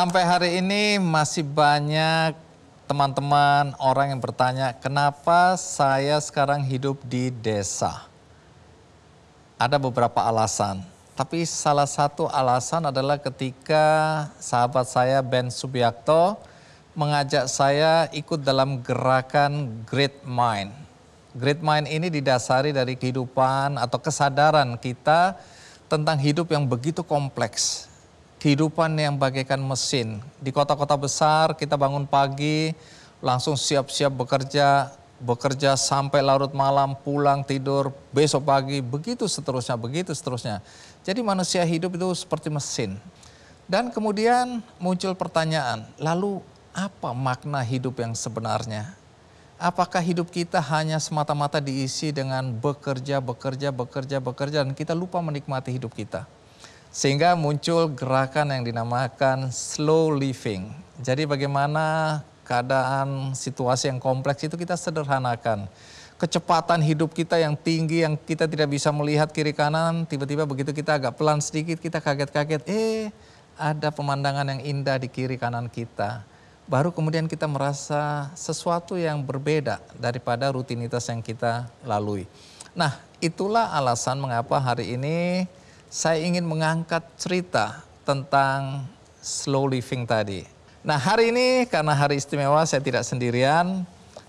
Sampai hari ini masih banyak teman-teman orang yang bertanya, kenapa saya sekarang hidup di desa? Ada beberapa alasan. Tapi salah satu alasan adalah ketika sahabat saya Ben Subiakto mengajak saya ikut dalam gerakan Great Mind. Great Mind ini didasari dari kehidupan atau kesadaran kita tentang hidup yang begitu kompleks kehidupan yang bagaikan mesin. Di kota-kota besar kita bangun pagi, langsung siap-siap bekerja, bekerja sampai larut malam, pulang tidur, besok pagi, begitu seterusnya, begitu seterusnya. Jadi manusia hidup itu seperti mesin. Dan kemudian muncul pertanyaan, lalu apa makna hidup yang sebenarnya? Apakah hidup kita hanya semata-mata diisi dengan bekerja, bekerja, bekerja, bekerja, dan kita lupa menikmati hidup kita? Sehingga muncul gerakan yang dinamakan slow living. Jadi bagaimana keadaan situasi yang kompleks itu kita sederhanakan. Kecepatan hidup kita yang tinggi yang kita tidak bisa melihat kiri kanan, tiba-tiba begitu kita agak pelan sedikit kita kaget-kaget, eh ada pemandangan yang indah di kiri kanan kita baru kemudian kita merasa sesuatu yang berbeda daripada rutinitas yang kita lalui. Nah, itulah alasan mengapa hari ini saya ingin mengangkat cerita tentang slow living tadi. Nah hari ini karena hari istimewa saya tidak sendirian,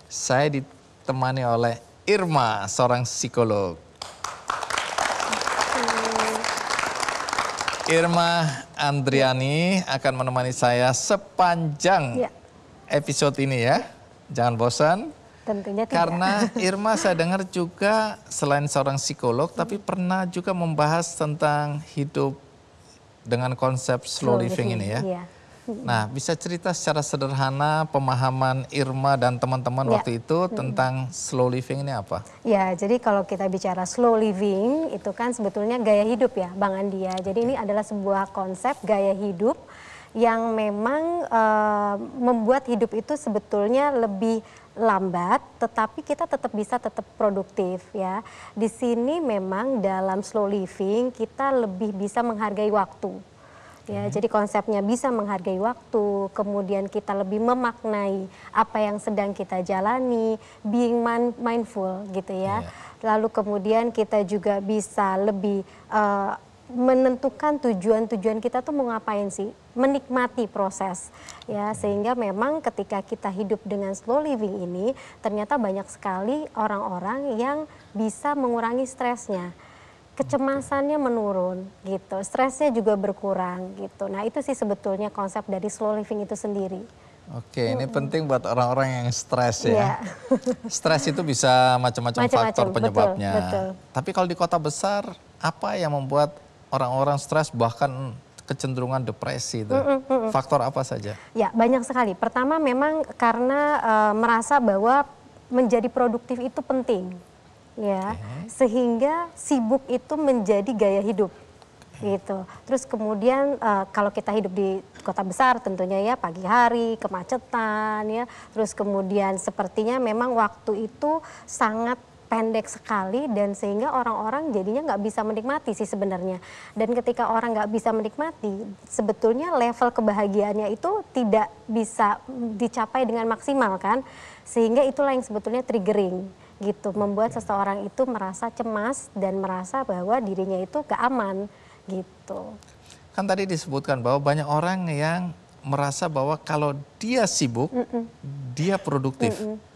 saya ditemani oleh Irma, seorang psikolog. Irma Andriani akan menemani saya sepanjang ya. episode ini ya. Jangan bosan, Tentunya tidak. Karena Irma saya dengar juga selain seorang psikolog, hmm. tapi pernah juga membahas tentang hidup dengan konsep slow, slow living, living ini ya. Iya. Hmm. Nah, bisa cerita secara sederhana pemahaman Irma dan teman-teman ya. waktu itu hmm. tentang hmm. slow living ini apa? Ya, jadi kalau kita bicara slow living itu kan sebetulnya gaya hidup ya, Bang Andia. Ya. Jadi ini iya. adalah sebuah konsep gaya hidup yang memang uh, membuat hidup itu sebetulnya lebih lambat, tetapi kita tetap bisa tetap produktif ya. Di sini memang dalam slow living kita lebih bisa menghargai waktu. Ya, hmm. jadi konsepnya bisa menghargai waktu, kemudian kita lebih memaknai apa yang sedang kita jalani, being mindful gitu ya. Yeah. Lalu kemudian kita juga bisa lebih uh, menentukan tujuan-tujuan kita tuh mau ngapain sih menikmati proses ya sehingga memang ketika kita hidup dengan slow living ini ternyata banyak sekali orang-orang yang bisa mengurangi stresnya kecemasannya menurun gitu stresnya juga berkurang gitu nah itu sih sebetulnya konsep dari slow living itu sendiri Oke, ini -hmm. ini penting buat orang-orang yang stres ya. Yeah. stres itu bisa macam-macam faktor penyebabnya. Betul, betul. Tapi kalau di kota besar, apa yang membuat orang-orang stres bahkan kecenderungan depresi itu. Mm -mm, Faktor apa saja? Ya, banyak sekali. Pertama memang karena e, merasa bahwa menjadi produktif itu penting. Ya. -hmm. Sehingga sibuk itu menjadi gaya hidup gitu. Terus kemudian uh, kalau kita hidup di kota besar tentunya ya pagi hari kemacetan ya. Terus kemudian sepertinya memang waktu itu sangat pendek sekali dan sehingga orang-orang jadinya nggak bisa menikmati sih sebenarnya. Dan ketika orang nggak bisa menikmati, sebetulnya level kebahagiaannya itu tidak bisa dicapai dengan maksimal kan. Sehingga itulah yang sebetulnya triggering gitu, membuat iya. seseorang itu merasa cemas dan merasa bahwa dirinya itu nggak aman gitu. Kan tadi disebutkan bahwa banyak orang yang merasa bahwa kalau dia sibuk, Mm-mm. dia produktif. Mm-mm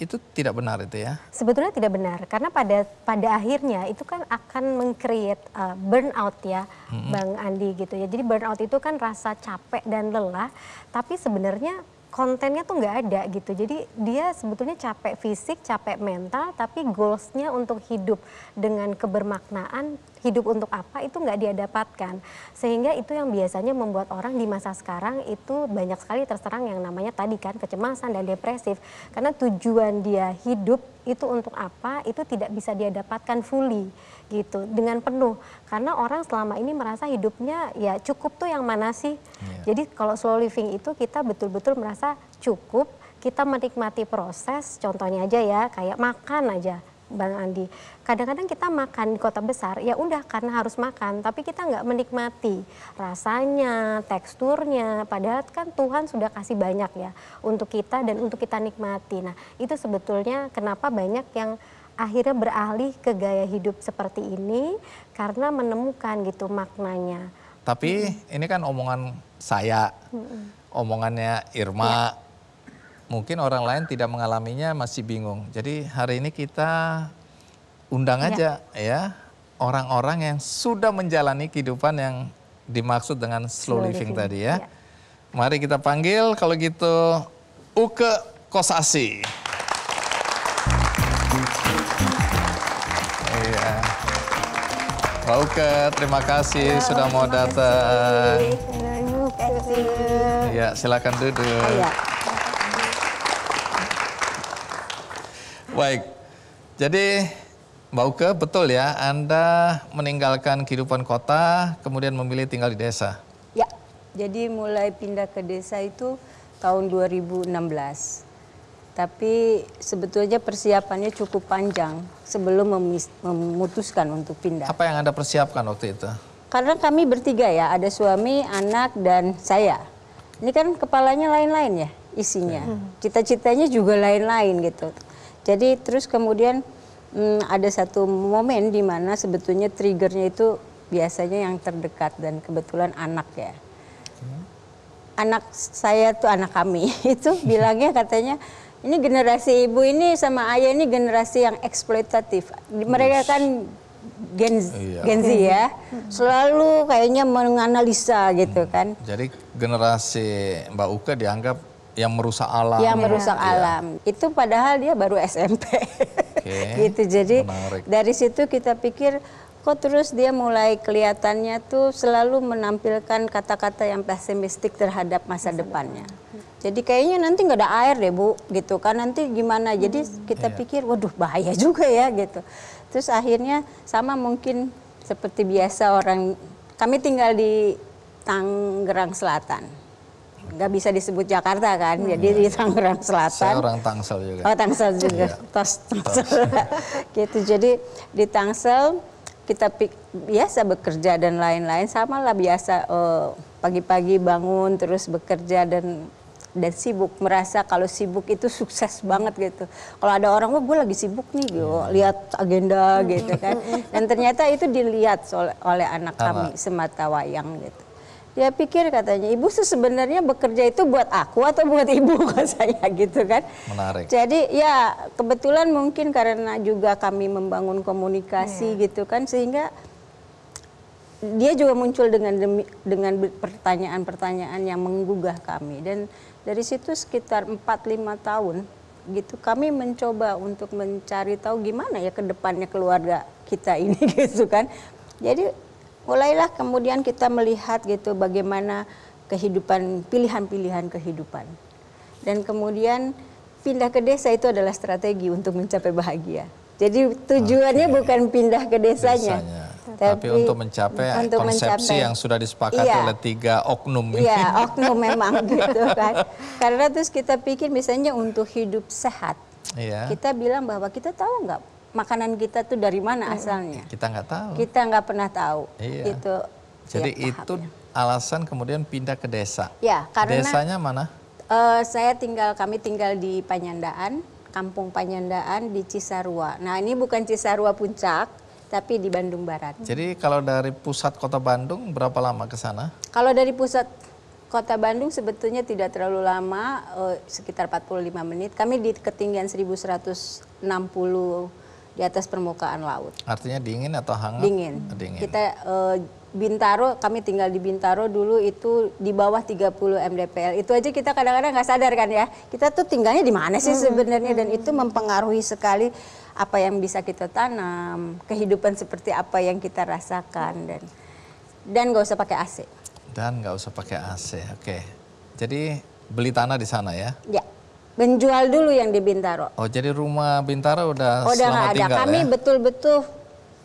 itu tidak benar itu ya? Sebetulnya tidak benar karena pada pada akhirnya itu kan akan mengcreate uh, burnout ya, hmm Bang Andi gitu ya. Jadi burnout itu kan rasa capek dan lelah, tapi sebenarnya kontennya tuh nggak ada gitu. Jadi dia sebetulnya capek fisik, capek mental, tapi goalsnya untuk hidup dengan kebermaknaan hidup untuk apa itu nggak dia dapatkan. Sehingga itu yang biasanya membuat orang di masa sekarang itu banyak sekali terserang yang namanya tadi kan kecemasan dan depresif. Karena tujuan dia hidup itu untuk apa itu tidak bisa dia dapatkan fully gitu dengan penuh karena orang selama ini merasa hidupnya ya cukup tuh yang mana sih yeah. jadi kalau slow living itu kita betul-betul merasa cukup kita menikmati proses contohnya aja ya kayak makan aja Bang Andi. Kadang-kadang kita makan di kota besar, ya udah karena harus makan, tapi kita nggak menikmati rasanya, teksturnya. Padahal kan Tuhan sudah kasih banyak ya untuk kita dan untuk kita nikmati. Nah itu sebetulnya kenapa banyak yang akhirnya beralih ke gaya hidup seperti ini karena menemukan gitu maknanya. Tapi hmm. ini kan omongan saya, hmm. omongannya Irma. Iya mungkin orang lain tidak mengalaminya masih bingung. Jadi hari ini kita undang iya. aja ya orang-orang yang sudah menjalani kehidupan yang dimaksud dengan slow, slow living, living tadi ya. ya. Mari kita panggil kalau gitu Uke Kosasi. Iya. Uke, terima kasih Halo, sudah mau datang. Terima kasih. Ya, silakan duduk. Oh, ya. Baik. Jadi Mbak Uke, betul ya, Anda meninggalkan kehidupan kota, kemudian memilih tinggal di desa. Ya, jadi mulai pindah ke desa itu tahun 2016. Tapi sebetulnya persiapannya cukup panjang sebelum memutuskan untuk pindah. Apa yang Anda persiapkan waktu itu? Karena kami bertiga ya, ada suami, anak, dan saya. Ini kan kepalanya lain-lain ya isinya. Iya. Cita-citanya juga lain-lain gitu. Jadi terus kemudian hmm, ada satu momen di mana sebetulnya triggernya itu biasanya yang terdekat dan kebetulan anak ya. Hmm. Anak saya tuh anak kami itu bilangnya katanya ini generasi ibu ini sama ayah ini generasi yang eksploitatif. Mereka kan Gen, iya. Gen Z ya, selalu kayaknya menganalisa gitu kan. Jadi generasi Mbak Uka dianggap yang merusak alam. Yang merusak ya. alam. Itu padahal dia baru SMP. Okay. gitu. Jadi Menarik. dari situ kita pikir kok terus dia mulai kelihatannya tuh selalu menampilkan kata-kata yang pesimistik terhadap masa, masa depannya. Depan. Jadi kayaknya nanti nggak ada air deh bu, gitu kan nanti gimana? Jadi hmm. kita yeah. pikir, waduh bahaya juga ya gitu. Terus akhirnya sama mungkin seperti biasa orang kami tinggal di Tangerang Selatan nggak bisa disebut Jakarta kan, hmm. jadi di Tangerang Selatan. Saya orang Tangsel juga. Oh Tangsel juga, iya. tos Tangsel. gitu, jadi di Tangsel kita biasa bekerja dan lain-lain, sama lah biasa eh, pagi-pagi oh, bangun terus bekerja dan dan sibuk merasa kalau sibuk itu sukses banget gitu kalau ada orang wah gue lagi sibuk nih gitu lihat agenda hmm. gitu kan dan ternyata itu dilihat oleh anak kami semata wayang gitu dia ya, pikir katanya ibu tuh sebenarnya bekerja itu buat aku atau buat ibu kan saya gitu kan menarik jadi ya kebetulan mungkin karena juga kami membangun komunikasi hmm. gitu kan sehingga dia juga muncul dengan dengan pertanyaan-pertanyaan yang menggugah kami dan dari situ sekitar 4-5 tahun gitu kami mencoba untuk mencari tahu gimana ya kedepannya keluarga kita ini gitu kan jadi mulailah kemudian kita melihat gitu bagaimana kehidupan pilihan-pilihan kehidupan dan kemudian pindah ke desa itu adalah strategi untuk mencapai bahagia jadi tujuannya okay. bukan pindah ke desanya, desanya. Tapi, tapi untuk mencapai untuk konsepsi mencapai, yang sudah disepakati iya, oleh tiga oknum ini. Iya, oknum memang gitu kan. Karena terus kita pikir misalnya untuk hidup sehat, iya. kita bilang bahwa kita tahu nggak makanan kita tuh dari mana iya. asalnya? Kita nggak tahu. Kita nggak pernah tahu. Iya. Itu. Jadi ya, itu tahapnya. alasan kemudian pindah ke desa. Ya, karena desanya mana? Uh, saya tinggal, kami tinggal di Panyandaan, Kampung Panyandaan di Cisarua. Nah ini bukan Cisarua puncak, tapi di Bandung Barat. Jadi kalau dari pusat kota Bandung berapa lama ke sana? Kalau dari pusat kota Bandung sebetulnya tidak terlalu lama, eh, sekitar 45 menit. Kami di ketinggian 1160 di atas permukaan laut. Artinya dingin atau hangat? Dingin. dingin. Kita e, Bintaro, kami tinggal di Bintaro dulu itu di bawah 30 mdpl. Itu aja kita kadang-kadang nggak sadar kan ya. Kita tuh tinggalnya di mana sih hmm, sebenarnya hmm, dan itu hmm. mempengaruhi sekali apa yang bisa kita tanam, kehidupan seperti apa yang kita rasakan dan dan nggak usah pakai AC. Dan nggak usah pakai AC, oke. Jadi beli tanah di sana ya? Ya. Menjual dulu yang di Bintaro. Oh, jadi rumah Bintaro udah Udah tinggal ada. Kami ya? betul-betul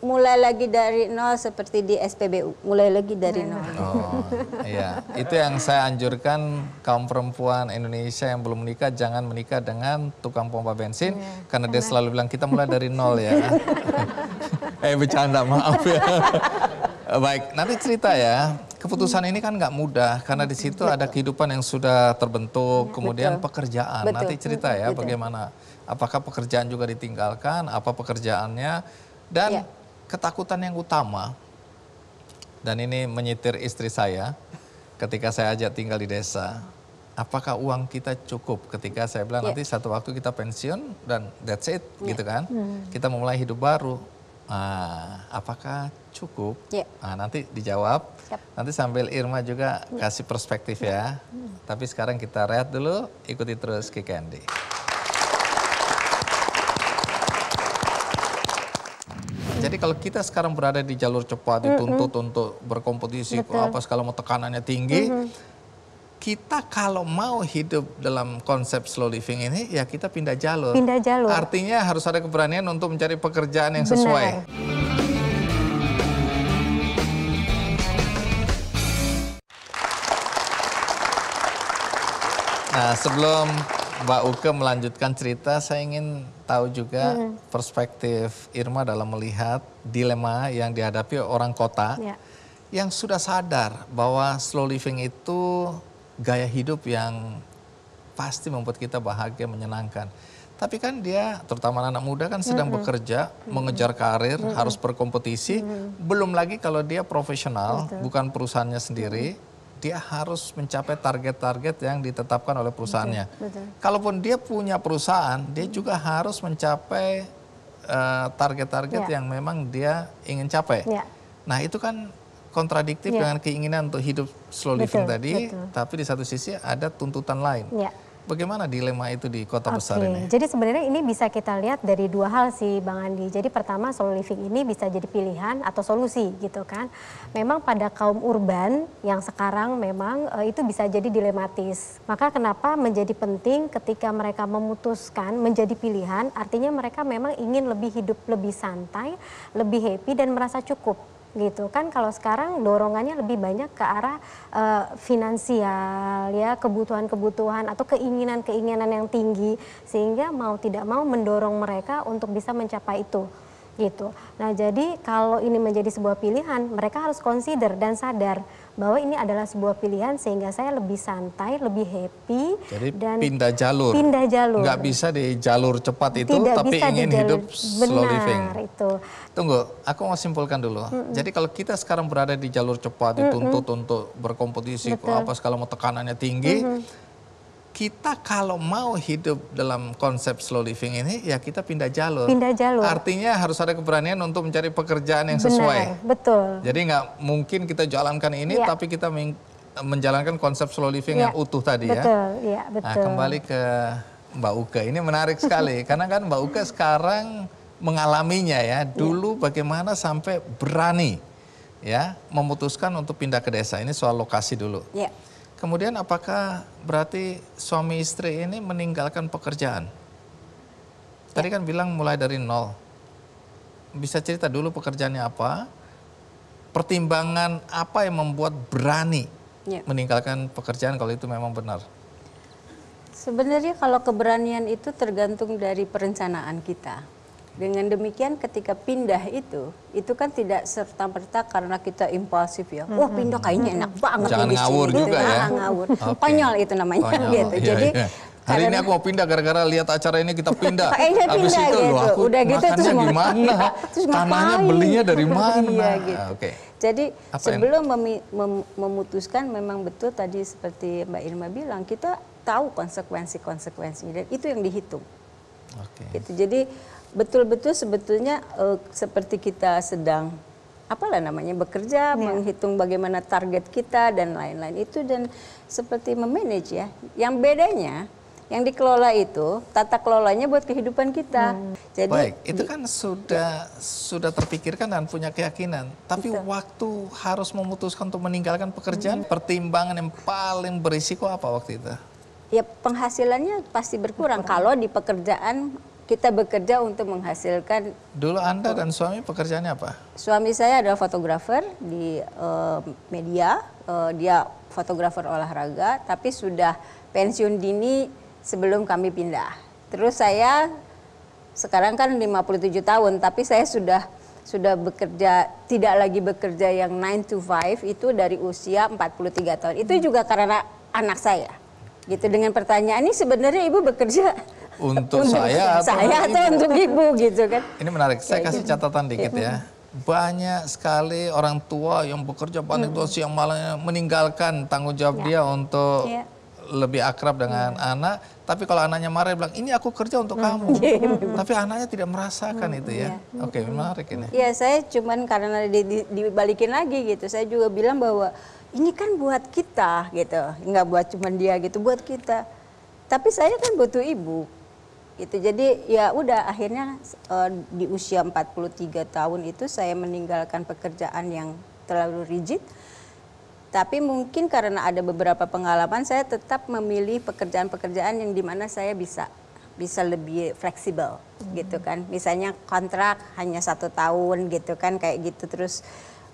mulai lagi dari nol seperti di SPBU, mulai lagi dari nah. nol. Oh, iya. Itu yang saya anjurkan kaum perempuan Indonesia yang belum menikah jangan menikah dengan tukang pompa bensin ya, karena, dia selalu bilang kita mulai dari nol ya. eh bercanda maaf ya. Baik, nanti cerita ya. Keputusan ini kan nggak mudah karena di situ ada kehidupan yang sudah terbentuk, kemudian Betul. pekerjaan. Betul. Nanti cerita ya Betul. bagaimana apakah pekerjaan juga ditinggalkan, apa pekerjaannya dan ya ketakutan yang utama, dan ini menyitir istri saya ketika saya ajak tinggal di desa, apakah uang kita cukup ketika saya bilang yeah. nanti satu waktu kita pensiun dan that's it yeah. gitu kan. Hmm. Kita memulai hidup baru. Nah, apakah cukup? Yeah. Nah, nanti dijawab. Yep. Nanti sambil Irma juga yeah. kasih perspektif yeah. ya. Hmm. Tapi sekarang kita rehat dulu, ikuti terus Ki Candy. Jadi kalau kita sekarang berada di jalur cepat dituntut mm -hmm. untuk berkompetisi Betul. apa segala mau tekanannya tinggi, mm -hmm. kita kalau mau hidup dalam konsep slow living ini ya kita pindah jalur. Pindah jalur. Artinya harus ada keberanian untuk mencari pekerjaan yang sesuai. Nah, sebelum Mbak Uke melanjutkan cerita, saya ingin tahu juga hmm. perspektif Irma dalam melihat dilema yang dihadapi orang kota ya. yang sudah sadar bahwa slow living itu gaya hidup yang pasti membuat kita bahagia, menyenangkan. Tapi kan dia, terutama anak muda kan sedang mm -hmm. bekerja, mm -hmm. mengejar karir, mm -hmm. harus berkompetisi. Mm -hmm. Belum lagi kalau dia profesional, Betul. bukan perusahaannya sendiri. Mm -hmm dia harus mencapai target-target yang ditetapkan oleh perusahaannya. Okay, betul. Kalaupun dia punya perusahaan, dia hmm. juga harus mencapai eh, target-target uh, ya. yeah. yang memang dia ingin capai. Yeah. Nah itu kan kontradiktif yeah. dengan keinginan untuk hidup slow living betul, tadi, betul. tapi di satu sisi ada tuntutan lain. Yeah. Bagaimana dilema itu di kota okay. besar ini? Jadi sebenarnya ini bisa kita lihat dari dua hal sih Bang Andi. Jadi pertama solo living ini bisa jadi pilihan atau solusi gitu kan. Memang pada kaum urban yang sekarang memang e, itu bisa jadi dilematis. Maka kenapa menjadi penting ketika mereka memutuskan menjadi pilihan artinya mereka memang ingin lebih hidup lebih santai, lebih happy dan merasa cukup gitu kan kalau sekarang dorongannya lebih banyak ke arah uh, finansial ya kebutuhan-kebutuhan atau keinginan-keinginan yang tinggi sehingga mau tidak mau mendorong mereka untuk bisa mencapai itu gitu. Nah, jadi kalau ini menjadi sebuah pilihan, mereka harus consider dan sadar bahwa ini adalah sebuah pilihan sehingga saya lebih santai, lebih happy jadi, dan pindah jalur. Pindah jalur. Nggak bisa di jalur cepat itu Tidak tapi ingin jalur, hidup slow living. itu. Tunggu, aku mau simpulkan dulu. Mm -mm. Jadi kalau kita sekarang berada di jalur cepat dituntut mm -mm. untuk berkompetisi, Betul. apa segala mau tekanannya tinggi. Mm -hmm kita kalau mau hidup dalam konsep slow living ini ya kita pindah jalur. Pindah jalur. Artinya harus ada keberanian untuk mencari pekerjaan yang Benar, sesuai. Betul. Jadi nggak mungkin kita jalankan ini ya. tapi kita menjalankan konsep slow living ya. yang utuh tadi betul, ya. Betul, ya nah, betul. Nah, kembali ke Mbak Uke. Ini menarik sekali karena kan Mbak Uke sekarang mengalaminya ya. ya. Dulu ya. bagaimana sampai berani ya memutuskan untuk pindah ke desa. Ini soal lokasi dulu. Iya. Kemudian apakah berarti suami istri ini meninggalkan pekerjaan? Tadi kan bilang mulai dari nol. Bisa cerita dulu pekerjaannya apa? Pertimbangan apa yang membuat berani ya. meninggalkan pekerjaan kalau itu memang benar? Sebenarnya kalau keberanian itu tergantung dari perencanaan kita. Dengan demikian ketika pindah itu, itu kan tidak serta merta karena kita impulsif ya. Wah pindah kayaknya enak banget Jangan ngawur gitu, juga ya. Nah, ngawur. Okay. Konyol itu namanya Konyol. gitu. Yeah, Jadi yeah. Hari ini aku mau pindah gara-gara lihat acara ini kita pindah. Kayaknya pindah itu gitu. Loh, aku Udah gitu terus mau gimana? Ya. terus Tanahnya belinya dari iya, mana? iya, gitu. Oke. Okay. Jadi Apa sebelum mem memutuskan memang betul tadi seperti Mbak Irma bilang kita tahu konsekuensi konsekuensi dan itu yang dihitung. Oke. Okay. Gitu. Jadi betul-betul sebetulnya uh, seperti kita sedang apalah namanya bekerja, yeah. menghitung bagaimana target kita dan lain-lain itu dan seperti memanage ya. Yang bedanya yang dikelola itu tata kelolanya buat kehidupan kita. Hmm. Jadi Baik, itu kan sudah ya. sudah terpikirkan dan punya keyakinan. Tapi Betul. waktu harus memutuskan untuk meninggalkan pekerjaan, hmm. pertimbangan yang paling berisiko apa waktu itu? Ya penghasilannya pasti berkurang, berkurang. kalau di pekerjaan kita bekerja untuk menghasilkan. Dulu Anda dan suami pekerjaannya apa? Suami saya adalah fotografer di uh, media, uh, dia fotografer olahraga, tapi sudah pensiun dini sebelum kami pindah. Terus saya sekarang kan 57 tahun, tapi saya sudah sudah bekerja tidak lagi bekerja yang 9 to 5 itu dari usia 43 tahun. Itu juga karena anak saya. Gitu dengan pertanyaan ini sebenarnya Ibu bekerja untuk saya atau saya atau untuk ibu gitu kan. Ini menarik. Saya kasih gitu. catatan dikit ya. Banyak sekali orang tua yang bekerja panik hmm. yang malah meninggalkan tanggung jawab ya. dia untuk ya. lebih akrab dengan hmm. anak. Tapi kalau anaknya marah bilang ini aku kerja untuk hmm. kamu. Iya, Tapi anaknya tidak merasakan hmm. itu ya. ya. Oke, okay, hmm. menarik ini. Ya saya cuman karena dibalikin lagi gitu. Saya juga bilang bahwa ini kan buat kita gitu, nggak buat cuman dia gitu, buat kita. Tapi saya kan butuh ibu itu jadi ya udah akhirnya uh, di usia 43 tahun itu saya meninggalkan pekerjaan yang terlalu rigid. Tapi mungkin karena ada beberapa pengalaman saya tetap memilih pekerjaan-pekerjaan yang dimana saya bisa bisa lebih fleksibel hmm. gitu kan. Misalnya kontrak hanya satu tahun gitu kan kayak gitu terus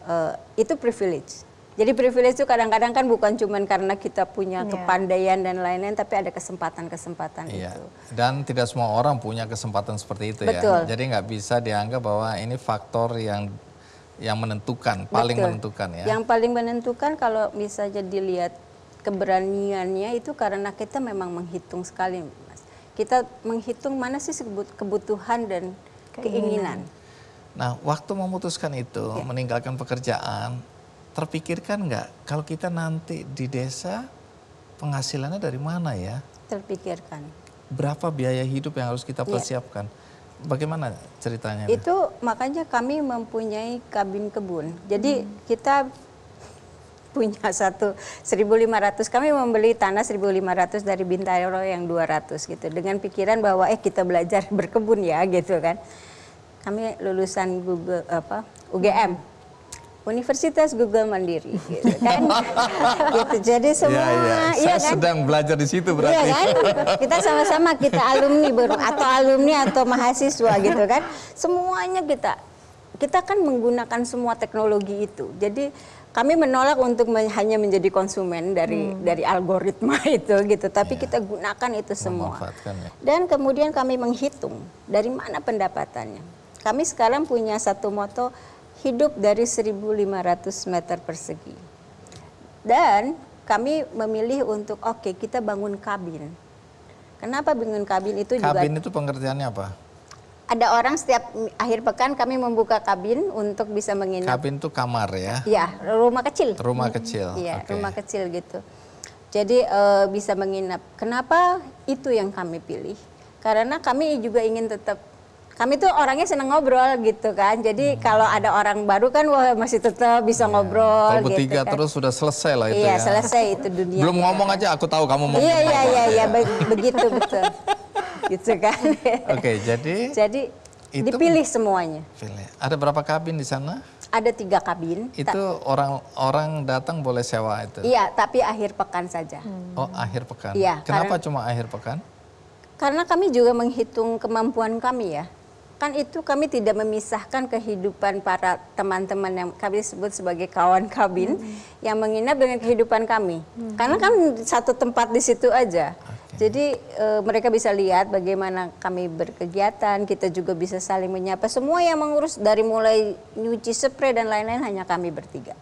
uh, itu privilege jadi privilege itu kadang-kadang kan bukan cuma karena kita punya yeah. kepandaian dan lain-lain, tapi ada kesempatan-kesempatan yeah. itu. Dan tidak semua orang punya kesempatan seperti itu ya. Betul. ya. Jadi nggak bisa dianggap bahwa ini faktor yang yang menentukan, paling menentukan ya. Yang paling menentukan kalau misalnya dilihat keberaniannya itu karena kita memang menghitung sekali, Mas. Kita menghitung mana sih kebutuhan dan keinginan. keinginan. Nah, waktu memutuskan itu, ya. meninggalkan pekerjaan, terpikirkan nggak kalau kita nanti di desa penghasilannya dari mana ya? Terpikirkan. Berapa biaya hidup yang harus kita iya. persiapkan? Ya. Bagaimana ceritanya? Itu makanya kami mempunyai kabin kebun. Jadi hmm. kita punya satu 1.500 kami membeli tanah 1.500 dari Bintaro yang 200 gitu dengan pikiran bahwa eh kita belajar berkebun ya gitu kan kami lulusan Google apa UGM Universitas Google Mandiri gitu kan gitu. jadi iya, semua ya, ya. Saya ya kan? sedang belajar di situ berarti ya, kan? kita sama-sama kita alumni baru atau alumni atau mahasiswa gitu kan semuanya kita kita kan menggunakan semua teknologi itu jadi kami menolak untuk hanya menjadi konsumen dari hmm. dari algoritma itu gitu tapi ya. kita gunakan itu semua ya. dan kemudian kami menghitung dari mana pendapatannya kami sekarang punya satu moto hidup dari 1.500 meter persegi. Dan kami memilih untuk oke okay, kita bangun kabin. Kenapa bangun kabin itu kabin juga? Kabin itu pengertiannya apa? Ada orang setiap akhir pekan kami membuka kabin untuk bisa menginap. Kabin itu kamar ya? Ya, rumah kecil. Rumah hmm, kecil. Iya, okay. rumah kecil gitu. Jadi e, bisa menginap. Kenapa itu yang kami pilih? Karena kami juga ingin tetap kami tuh orangnya seneng ngobrol gitu kan. Jadi hmm. kalau ada orang baru kan wah masih tetap bisa yeah. ngobrol. Kalau gitu bertiga gitu kan. terus sudah selesai lah itu. Iya ya. selesai itu dunia. Belum kan. ngomong aja aku tahu kamu mau. Iya iya, iya iya iya begitu betul. gitu kan. Oke okay, jadi. Jadi itu dipilih semuanya. Pilih. Ada berapa kabin di sana? Ada tiga kabin. Itu orang-orang datang boleh sewa itu? Iya, tapi akhir pekan saja. Hmm. Oh, akhir pekan. Iya. Kenapa karena, cuma akhir pekan? Karena kami juga menghitung kemampuan kami ya kan itu kami tidak memisahkan kehidupan para teman-teman yang kami sebut sebagai kawan kabin hmm. yang menginap dengan kehidupan kami hmm. karena kan satu tempat di situ aja okay. jadi e, mereka bisa lihat bagaimana kami berkegiatan kita juga bisa saling menyapa semua yang mengurus dari mulai nyuci spray dan lain-lain hanya kami bertiga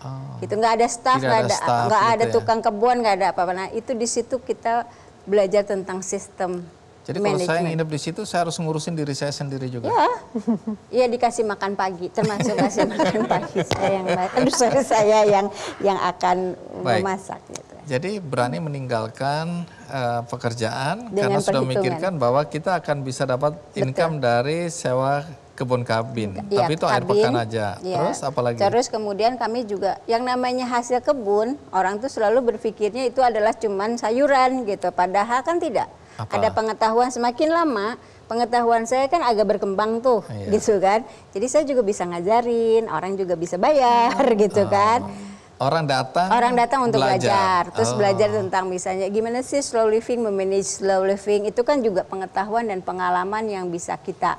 oh. gitu nggak ada staff nggak ada nggak ada, ada gitu ya? tukang ya. kebun nggak ada apa-apa nah itu di situ kita belajar tentang sistem jadi kalau saya nginep di situ, saya harus ngurusin diri saya sendiri juga. Iya, ya dikasih makan pagi, termasuk kasih makan pagi saya yang aduh sorry saya yang yang akan Baik. memasak. Gitu. Jadi berani meninggalkan uh, pekerjaan Dengan karena sudah memikirkan bahwa kita akan bisa dapat income dari sewa kebun kabin. Ya, Tapi itu kabin, air pekan aja. Ya. Terus apalagi? Terus kemudian kami juga yang namanya hasil kebun, orang tuh selalu berpikirnya itu adalah cuman sayuran gitu. Padahal kan tidak. Apa? Ada pengetahuan semakin lama pengetahuan saya kan agak berkembang tuh iya. gitu kan. Jadi saya juga bisa ngajarin, orang juga bisa bayar oh. gitu kan. Oh. Orang datang Orang datang untuk belajar, belajar. terus oh. belajar tentang misalnya gimana sih slow living, memanage slow living itu kan juga pengetahuan dan pengalaman yang bisa kita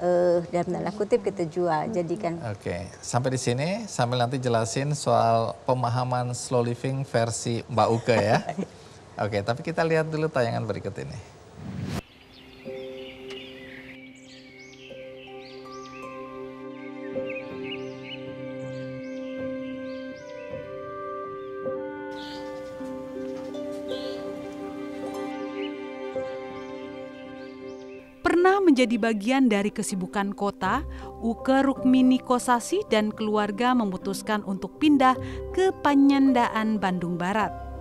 uh, dalam tanda kutip kita jual jadikan. Oke, okay. sampai di sini sambil nanti jelasin soal pemahaman slow living versi Mbak Uke ya. Oke, tapi kita lihat dulu tayangan berikut ini. Pernah menjadi bagian dari kesibukan kota, Uke Rukmini Kosasi dan keluarga memutuskan untuk pindah ke Penyandaan Bandung Barat.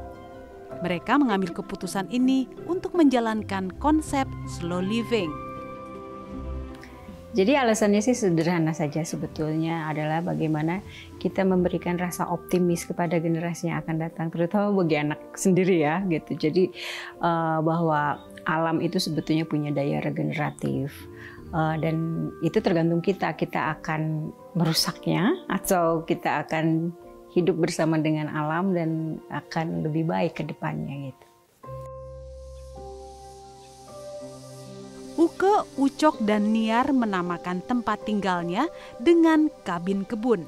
Mereka mengambil keputusan ini untuk menjalankan konsep slow living. Jadi alasannya sih sederhana saja sebetulnya adalah bagaimana kita memberikan rasa optimis kepada generasi yang akan datang, terutama bagi anak sendiri ya gitu. Jadi eh, bahwa alam itu sebetulnya punya daya regeneratif eh, dan itu tergantung kita kita akan merusaknya atau kita akan hidup bersama dengan alam dan akan lebih baik ke depannya gitu. Uke, Ucok, dan Niar menamakan tempat tinggalnya dengan kabin kebun.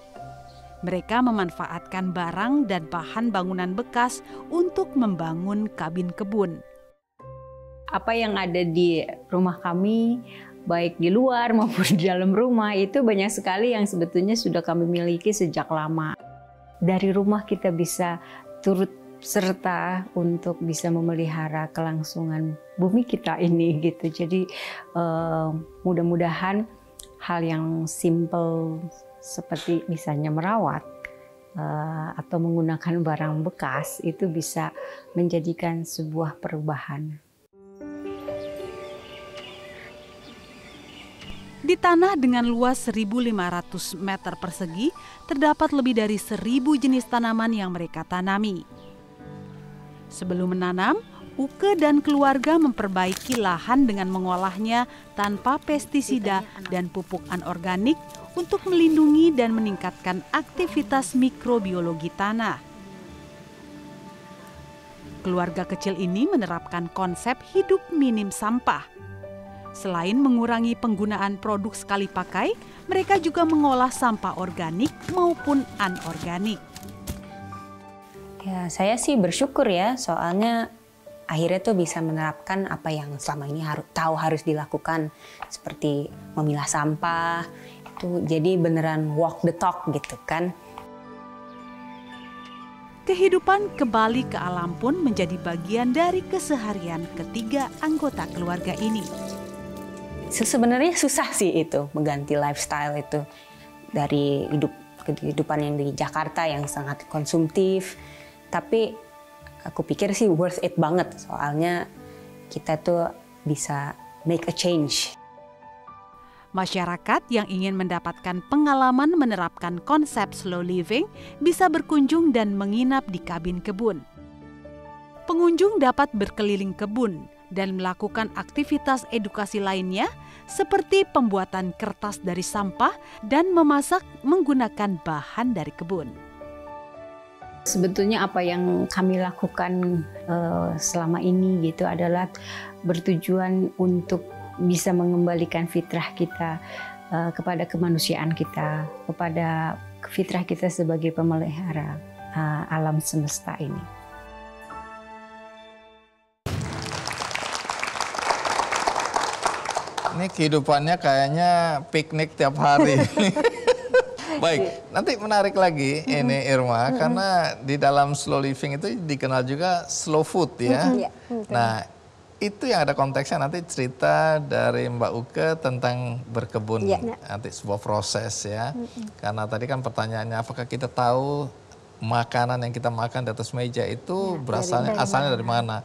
Mereka memanfaatkan barang dan bahan bangunan bekas untuk membangun kabin kebun. Apa yang ada di rumah kami, baik di luar maupun di dalam rumah, itu banyak sekali yang sebetulnya sudah kami miliki sejak lama dari rumah kita bisa turut serta untuk bisa memelihara kelangsungan bumi kita ini gitu. Jadi eh, mudah-mudahan hal yang simple seperti misalnya merawat eh, atau menggunakan barang bekas itu bisa menjadikan sebuah perubahan. Di tanah dengan luas 1.500 meter persegi, terdapat lebih dari 1.000 jenis tanaman yang mereka tanami. Sebelum menanam, Uke dan keluarga memperbaiki lahan dengan mengolahnya tanpa pestisida dan pupuk anorganik untuk melindungi dan meningkatkan aktivitas mikrobiologi tanah. Keluarga kecil ini menerapkan konsep hidup minim sampah – Selain mengurangi penggunaan produk sekali pakai, mereka juga mengolah sampah organik maupun anorganik. Ya, saya sih bersyukur ya, soalnya akhirnya tuh bisa menerapkan apa yang selama ini harus tahu harus dilakukan seperti memilah sampah itu jadi beneran walk the talk gitu kan. Kehidupan kembali ke alam pun menjadi bagian dari keseharian ketiga anggota keluarga ini sebenarnya susah sih itu mengganti lifestyle itu dari hidup kehidupan yang di Jakarta yang sangat konsumtif. Tapi aku pikir sih worth it banget soalnya kita tuh bisa make a change. Masyarakat yang ingin mendapatkan pengalaman menerapkan konsep slow living bisa berkunjung dan menginap di kabin kebun. Pengunjung dapat berkeliling kebun dan melakukan aktivitas edukasi lainnya seperti pembuatan kertas dari sampah dan memasak menggunakan bahan dari kebun. Sebetulnya apa yang kami lakukan eh, selama ini gitu adalah bertujuan untuk bisa mengembalikan fitrah kita eh, kepada kemanusiaan kita, kepada fitrah kita sebagai pemelihara eh, alam semesta ini. ini kehidupannya kayaknya piknik tiap hari. Baik, nanti menarik lagi mm -hmm. ini Irma mm -hmm. karena di dalam slow living itu dikenal juga slow food ya. Mm -hmm. Nah, itu yang ada konteksnya nanti cerita dari Mbak Uke tentang berkebun yeah. nanti sebuah proses ya. Mm-hmm. Karena tadi kan pertanyaannya apakah kita tahu makanan yang kita makan di atas meja itu yeah, berasalnya dari asalnya Dari mana?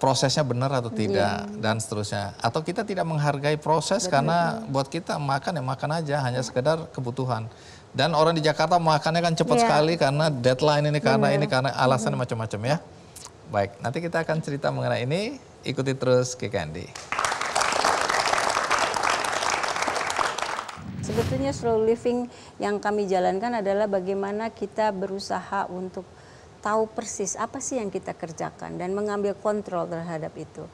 prosesnya benar atau iya. tidak yeah. dan seterusnya atau kita tidak menghargai proses betul, karena buat kita makan ya makan aja hanya sekedar kebutuhan dan orang di Jakarta makannya kan cepat yeah. sekali karena deadline ini karena yeah. ini karena alasan mm macam-macam ya baik nanti kita akan cerita mengenai ini ikuti terus ke Candy Sebetulnya slow living yang kami jalankan adalah bagaimana kita berusaha untuk tahu persis apa sih yang kita kerjakan dan mengambil kontrol terhadap itu.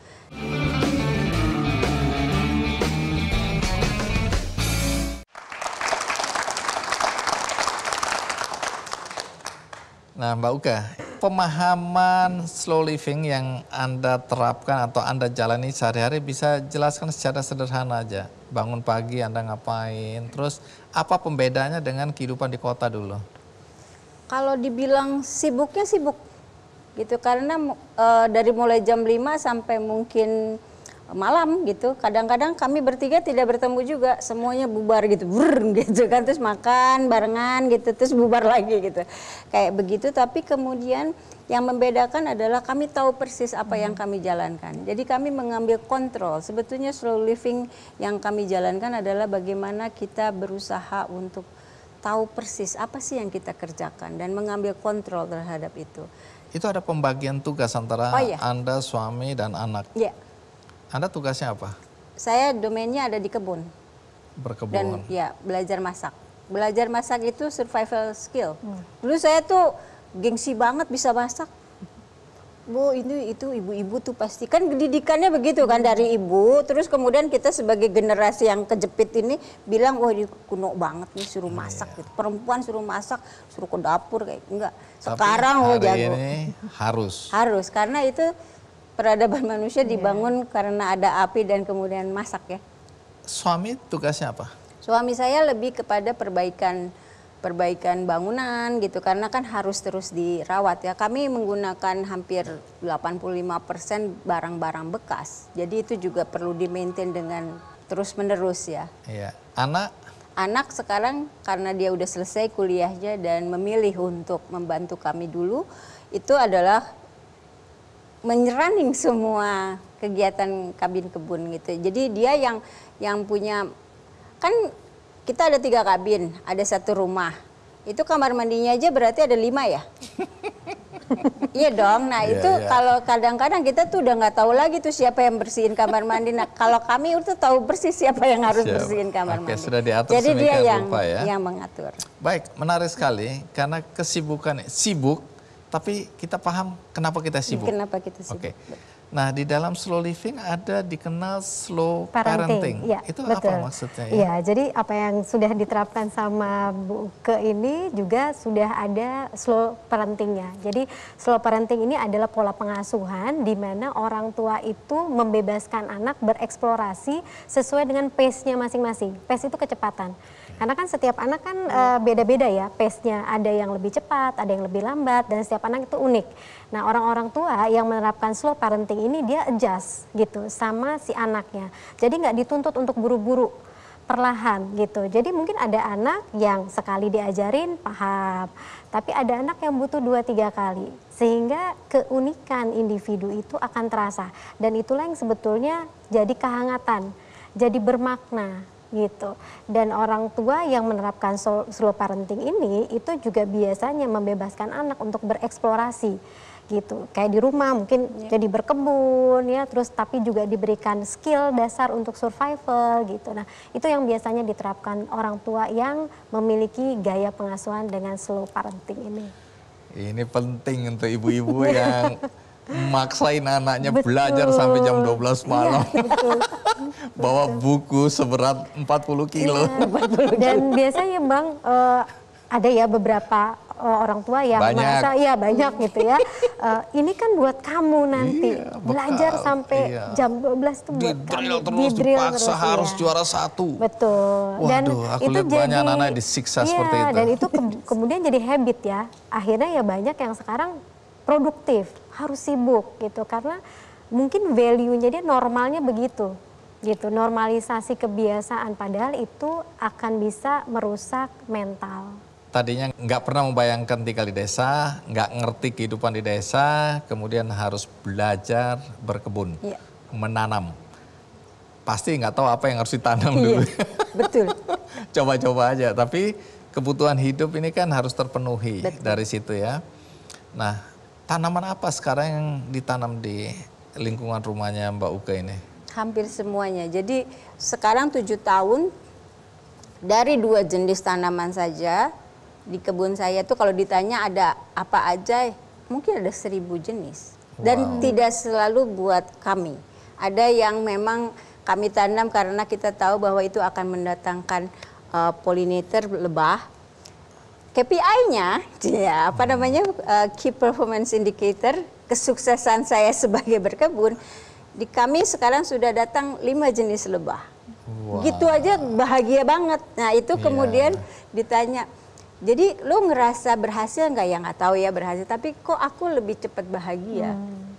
Nah, Mbak Uga, pemahaman slow living yang Anda terapkan atau Anda jalani sehari-hari bisa jelaskan secara sederhana aja. Bangun pagi Anda ngapain, terus apa pembedanya dengan kehidupan di kota dulu? kalau dibilang sibuknya sibuk gitu karena e, dari mulai jam 5 sampai mungkin malam gitu kadang-kadang kami bertiga tidak bertemu juga semuanya bubar gitu brr, gitu kan terus makan barengan gitu terus bubar lagi gitu kayak begitu tapi kemudian yang membedakan adalah kami tahu persis apa yang hmm. kami jalankan jadi kami mengambil kontrol sebetulnya slow living yang kami jalankan adalah bagaimana kita berusaha untuk tahu persis apa sih yang kita kerjakan dan mengambil kontrol terhadap itu. Itu ada pembagian tugas antara oh, iya. Anda, suami, dan anak. Iya. Anda tugasnya apa? Saya domainnya ada di kebun. Berkebun. Dan ya, belajar masak. Belajar masak itu survival skill. Hmm. Dulu saya tuh gengsi banget bisa masak Bu ini itu ibu-ibu tuh pasti kan pendidikannya begitu kan dari ibu terus kemudian kita sebagai generasi yang kejepit ini bilang wah ini kuno banget nih suruh iya. masak gitu. Perempuan suruh masak, suruh ke dapur kayak enggak. Sekarang Tapi oh jago. Ini harus. harus karena itu peradaban iya. manusia dibangun yeah. karena ada api dan kemudian masak ya. Suami tugasnya apa? Suami saya lebih kepada perbaikan perbaikan bangunan gitu karena kan harus terus dirawat ya. Kami menggunakan hampir 85% barang-barang bekas. Jadi itu juga perlu di-maintain dengan terus-menerus ya. Iya. Anak anak sekarang karena dia udah selesai kuliahnya dan memilih untuk membantu kami dulu itu adalah menyeraning semua kegiatan kabin kebun gitu. Jadi dia yang yang punya kan kita ada tiga kabin, ada satu rumah. Itu kamar mandinya aja berarti ada lima ya? iya dong. Nah yeah, itu yeah. kalau kadang-kadang kita tuh udah nggak tahu lagi tuh siapa yang bersihin kamar mandi. Nah kalau kami itu tahu bersih siapa yang harus siapa. bersihin kamar okay, mandi. Sudah diatur Jadi dia yang rupa, ya. yang mengatur. Baik, menarik sekali karena kesibukan sibuk, tapi kita paham kenapa kita sibuk. Kenapa kita sibuk? Oke. Okay. Nah, di dalam slow living ada dikenal slow parenting. parenting. Ya, itu betul. apa maksudnya? Ya? ya, jadi apa yang sudah diterapkan sama Bu Ke ini juga sudah ada slow parentingnya. Jadi slow parenting ini adalah pola pengasuhan di mana orang tua itu membebaskan anak bereksplorasi sesuai dengan pace-nya masing-masing. Pace itu kecepatan. Karena kan setiap anak kan eh, beda-beda uh, ya pace-nya. Ada yang lebih cepat, ada yang lebih lambat dan setiap anak itu unik. Nah, orang-orang tua yang menerapkan slow parenting ini dia adjust gitu sama si anaknya. Jadi nggak dituntut untuk buru-buru perlahan gitu. Jadi mungkin ada anak yang sekali diajarin paham, tapi ada anak yang butuh dua tiga kali. Sehingga keunikan individu itu akan terasa dan itulah yang sebetulnya jadi kehangatan, jadi bermakna gitu. Dan orang tua yang menerapkan slow parenting ini itu juga biasanya membebaskan anak untuk bereksplorasi gitu. Kayak di rumah mungkin yeah. jadi berkebun ya, terus tapi juga diberikan skill dasar untuk survival gitu. Nah, itu yang biasanya diterapkan orang tua yang memiliki gaya pengasuhan dengan slow parenting ini. Ini penting untuk ibu-ibu yang maksain anaknya betul. belajar sampai jam 12 iya, malam. Ya, Bawa buku seberat 40 kilo. Iya, dan biasanya Bang uh, ada ya beberapa uh, orang tua yang banyak. merasa ya banyak gitu ya. Uh, ini kan buat kamu nanti iya, belajar sampai iya. jam 12 itu buat di kamu. Terus di dipaksa terus iya. harus ya. juara satu. Betul. Waduh, dan aku itu jadi, banyak anak-anak disiksa iya, seperti itu. Dan itu ke kemudian jadi habit ya. Akhirnya ya banyak yang sekarang produktif harus sibuk gitu karena mungkin value-nya dia normalnya begitu gitu normalisasi kebiasaan padahal itu akan bisa merusak mental tadinya nggak pernah membayangkan tinggal di desa nggak ngerti kehidupan di desa kemudian harus belajar berkebun ya. menanam pasti nggak tahu apa yang harus ditanam dulu iya, dulu betul coba-coba aja tapi kebutuhan hidup ini kan harus terpenuhi betul. dari situ ya nah Tanaman apa sekarang yang ditanam di lingkungan rumahnya Mbak Uke ini? Hampir semuanya. Jadi sekarang tujuh tahun dari dua jenis tanaman saja di kebun saya tuh kalau ditanya ada apa aja mungkin ada seribu jenis dan tidak selalu buat kami. Ada yang memang kami tanam karena kita tahu bahwa itu akan mendatangkan uh, eh, pollinator lebah KPI-nya, ya apa hmm. namanya uh, key performance indicator kesuksesan saya sebagai berkebun di kami sekarang sudah datang lima jenis lebah. Wow. Gitu aja bahagia banget. Nah itu iya. kemudian ditanya, jadi lu ngerasa berhasil nggak ya nggak tahu ya berhasil, tapi kok aku lebih cepat bahagia. Hmm.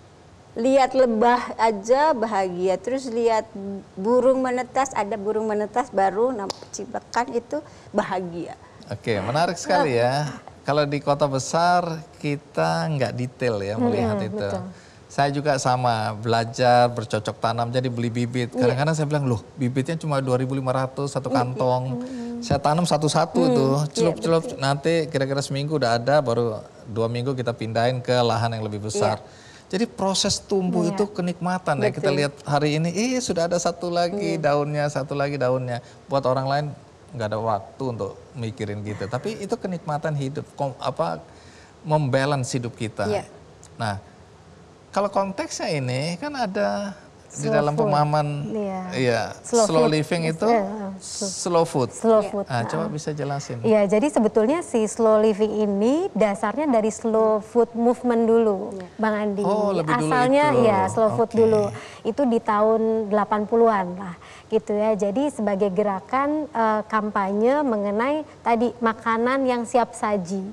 Lihat lebah aja bahagia, terus lihat burung menetas ada burung menetas baru nampak cipekan itu bahagia Oke, menarik sekali ya. Kalau di kota besar kita nggak detail ya hmm, melihat hmm, itu. Betul saya juga sama belajar bercocok tanam jadi beli bibit. Iya. Kadang-kadang saya bilang loh bibitnya cuma 2.500 satu iya, kantong. Mm. Saya tanam satu-satu mm. tuh celup-celup yeah, nanti kira-kira seminggu udah ada baru dua minggu kita pindahin ke lahan yang lebih besar. Yeah. Jadi proses tumbuh yeah. itu kenikmatan betul. ya kita lihat hari ini, ih sudah ada satu lagi daunnya, satu lagi daunnya. Buat orang lain nggak ada waktu untuk mikirin gitu. Tapi itu kenikmatan hidup, kom, apa membalance hidup kita. Yeah. Nah, kalau konteksnya ini kan ada slow di dalam food. pemahaman yeah. ya iya, slow, slow living iya, itu yeah. Iya. slow food. Slow food. Nah, nah. coba bisa jelasin. Iya, jadi sebetulnya si slow living ini dasarnya dari slow food movement dulu, yeah. Bang Andi. Oh, lebih Asalnya itu. ya slow okay. food dulu. Itu di tahun 80-an lah gitu ya. Jadi sebagai gerakan uh, kampanye mengenai tadi makanan yang siap saji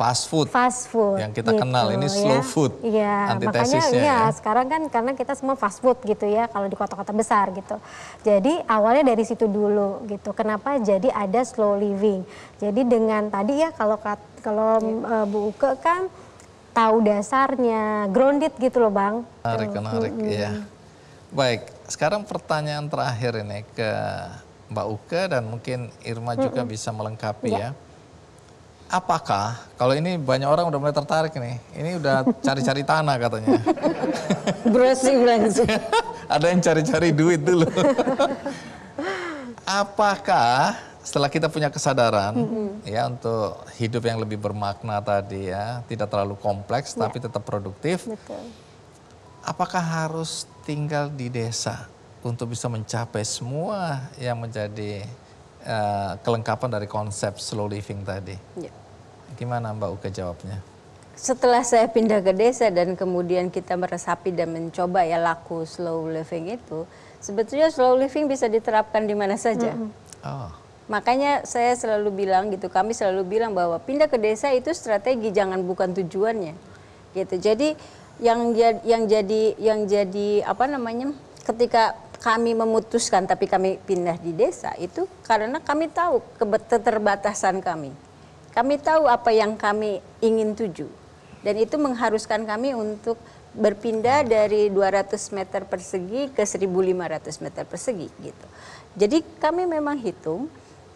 fast food. Fast food. Yang kita gitu, kenal ini ya. slow ya. food. Iya, makanya ya, ya sekarang kan karena kita semua fast food gitu ya kalau di kota-kota besar gitu. Jadi awalnya dari situ dulu gitu. Kenapa jadi ada slow living. Jadi dengan tadi ya kalau kalau ya. Bu Uke kan tahu dasarnya, grounded gitu loh, Bang. Menarik, menarik, hmm. Baik, sekarang pertanyaan terakhir ini ke Mbak Uke dan mungkin Irma mm -mm. juga bisa melengkapi ya. ya. Apakah kalau ini banyak orang udah mulai tertarik nih, ini udah cari-cari tanah katanya. browsing browsing. Ada yang cari-cari duit dulu. Apakah setelah kita punya kesadaran mm -hmm. ya untuk hidup yang lebih bermakna tadi ya, tidak terlalu kompleks yeah. tapi tetap produktif. Betul apakah harus tinggal di desa untuk bisa mencapai semua yang menjadi uh, kelengkapan dari konsep slow living tadi? Ya. Gimana Mbak Uke jawabnya? Setelah saya pindah ke desa dan kemudian kita meresapi dan mencoba ya laku slow living itu, sebetulnya slow living bisa diterapkan di mana saja. Mm -hmm. oh. Makanya saya selalu bilang gitu, kami selalu bilang bahwa pindah ke desa itu strategi jangan bukan tujuannya. Gitu. Jadi yang yang jadi yang jadi apa namanya ketika kami memutuskan tapi kami pindah di desa itu karena kami tahu keterbatasan kami. Kami tahu apa yang kami ingin tuju. Dan itu mengharuskan kami untuk berpindah dari 200 meter persegi ke 1500 meter persegi gitu. Jadi kami memang hitung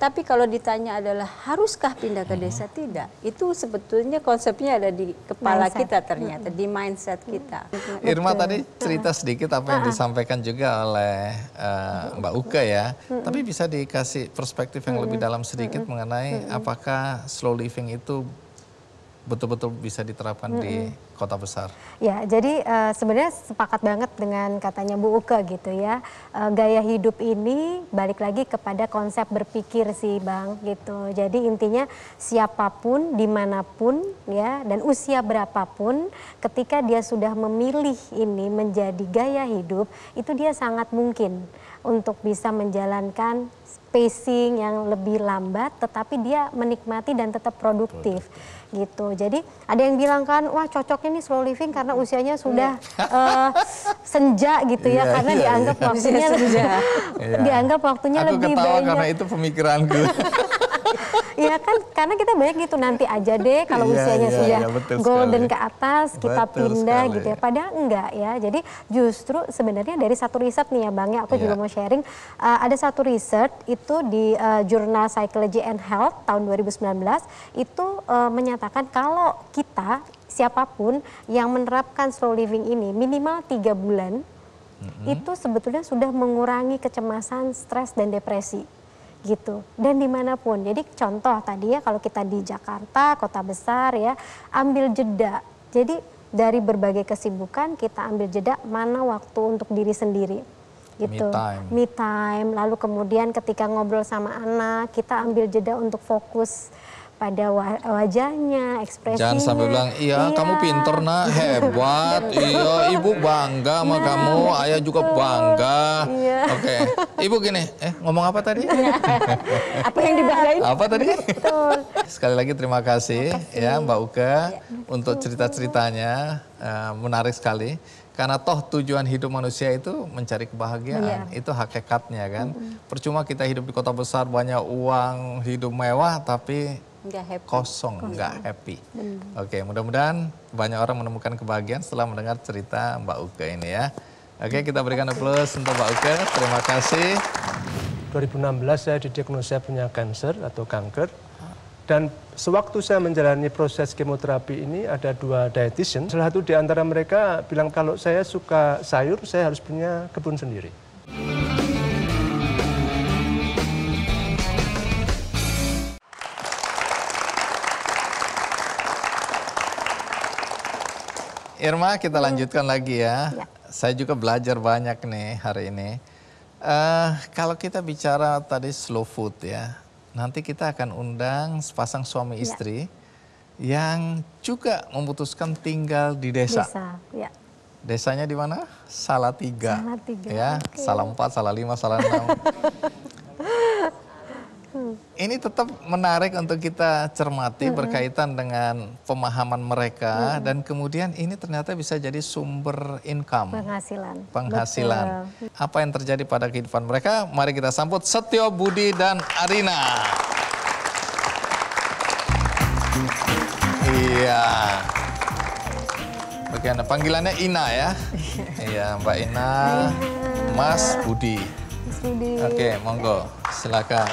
tapi kalau ditanya adalah haruskah pindah ke desa tidak? Itu sebetulnya konsepnya ada di kepala mindset. kita ternyata, di mindset kita. Irma Betul. tadi cerita sedikit apa yang disampaikan juga oleh uh, Mbak Uka ya. Tapi bisa dikasih perspektif yang lebih dalam sedikit mengenai apakah slow living itu betul-betul bisa diterapkan mm -hmm. di kota besar. Ya, jadi uh, sebenarnya sepakat banget dengan katanya Bu Uke gitu ya. Uh, gaya hidup ini balik lagi kepada konsep berpikir sih Bang gitu. Jadi intinya siapapun, dimanapun ya, dan usia berapapun, ketika dia sudah memilih ini menjadi gaya hidup, itu dia sangat mungkin untuk bisa menjalankan spacing yang lebih lambat, tetapi dia menikmati dan tetap produktif. produktif gitu. Jadi ada yang bilang kan, wah cocoknya nih slow living karena usianya sudah uh, senja gitu ya, iya, karena yeah, iya. dianggap yeah. waktunya dianggap waktunya Aku lebih banyak. Aku ketawa karena itu pemikiranku. ya kan karena kita banyak gitu nanti aja deh kalau yeah, usianya yeah, sudah yeah, iya, golden sekali. ke atas kita betul pindah sekali. gitu ya. Padahal enggak ya. Jadi justru sebenarnya dari satu riset nih ya Bang ya aku yeah. juga iya. mau sharing uh, ada satu riset itu di uh, jurnal Psychology and Health tahun 2019 itu uh, menyatakan kalau kita siapapun yang menerapkan slow living ini minimal tiga bulan mm -hmm. itu sebetulnya sudah mengurangi kecemasan, stres dan depresi gitu dan dimanapun jadi contoh tadi ya kalau kita di Jakarta kota besar ya ambil jeda jadi dari berbagai kesibukan kita ambil jeda mana waktu untuk diri sendiri gitu. Me time. Me time. Lalu kemudian ketika ngobrol sama anak, kita ambil jeda untuk fokus pada wajahnya, ekspresinya. Jangan sampai bilang, iya, iya. kamu pinter nak, hebat, iya, ibu bangga sama iya, kamu, ayah juga bangga. Iya. Oke, okay. ibu gini, eh ngomong apa tadi? Iya. apa yang dibanggain? Apa tadi? Betul. Sekali lagi terima kasih, terima kasih. ya Mbak Uke ya, untuk cerita-ceritanya, uh, menarik sekali. Karena toh tujuan hidup manusia itu mencari kebahagiaan, iya. itu hakikatnya kan. Mm -hmm. Percuma kita hidup di kota besar banyak uang, hidup mewah tapi nggak happy. kosong, kosong. nggak happy. Hmm. Oke, mudah-mudahan banyak orang menemukan kebahagiaan setelah mendengar cerita Mbak Uke ini ya. Oke, kita berikan plus untuk Mbak Uke. Terima kasih. 2016 saya didiagnosa punya kanker atau kanker. Dan sewaktu saya menjalani proses kemoterapi ini ada dua dietitian. Salah satu di antara mereka bilang kalau saya suka sayur, saya harus punya kebun sendiri. Irma, kita lanjutkan lagi ya. ya. Saya juga belajar banyak nih hari ini. Uh, kalau kita bicara tadi slow food ya, nanti kita akan undang sepasang suami ya. istri ya. yang juga memutuskan tinggal di desa. Desa, ya. Desanya di mana? Salatiga. Salatiga. Ya, okay. salah empat, salah lima, salah enam. ini tetap menarik untuk kita cermati hmm. berkaitan dengan pemahaman mereka hmm. dan kemudian ini ternyata bisa jadi sumber income. Penghasilan. Penghasilan. Betul. Apa yang terjadi pada kehidupan mereka? Mari kita sambut Setio Budi dan Arina. Iya. bagaimana panggilannya Ina ya. iya, iya Mbak Ina. Iya. Mas Budi. Mas Budi. Oke, monggo. Silakan.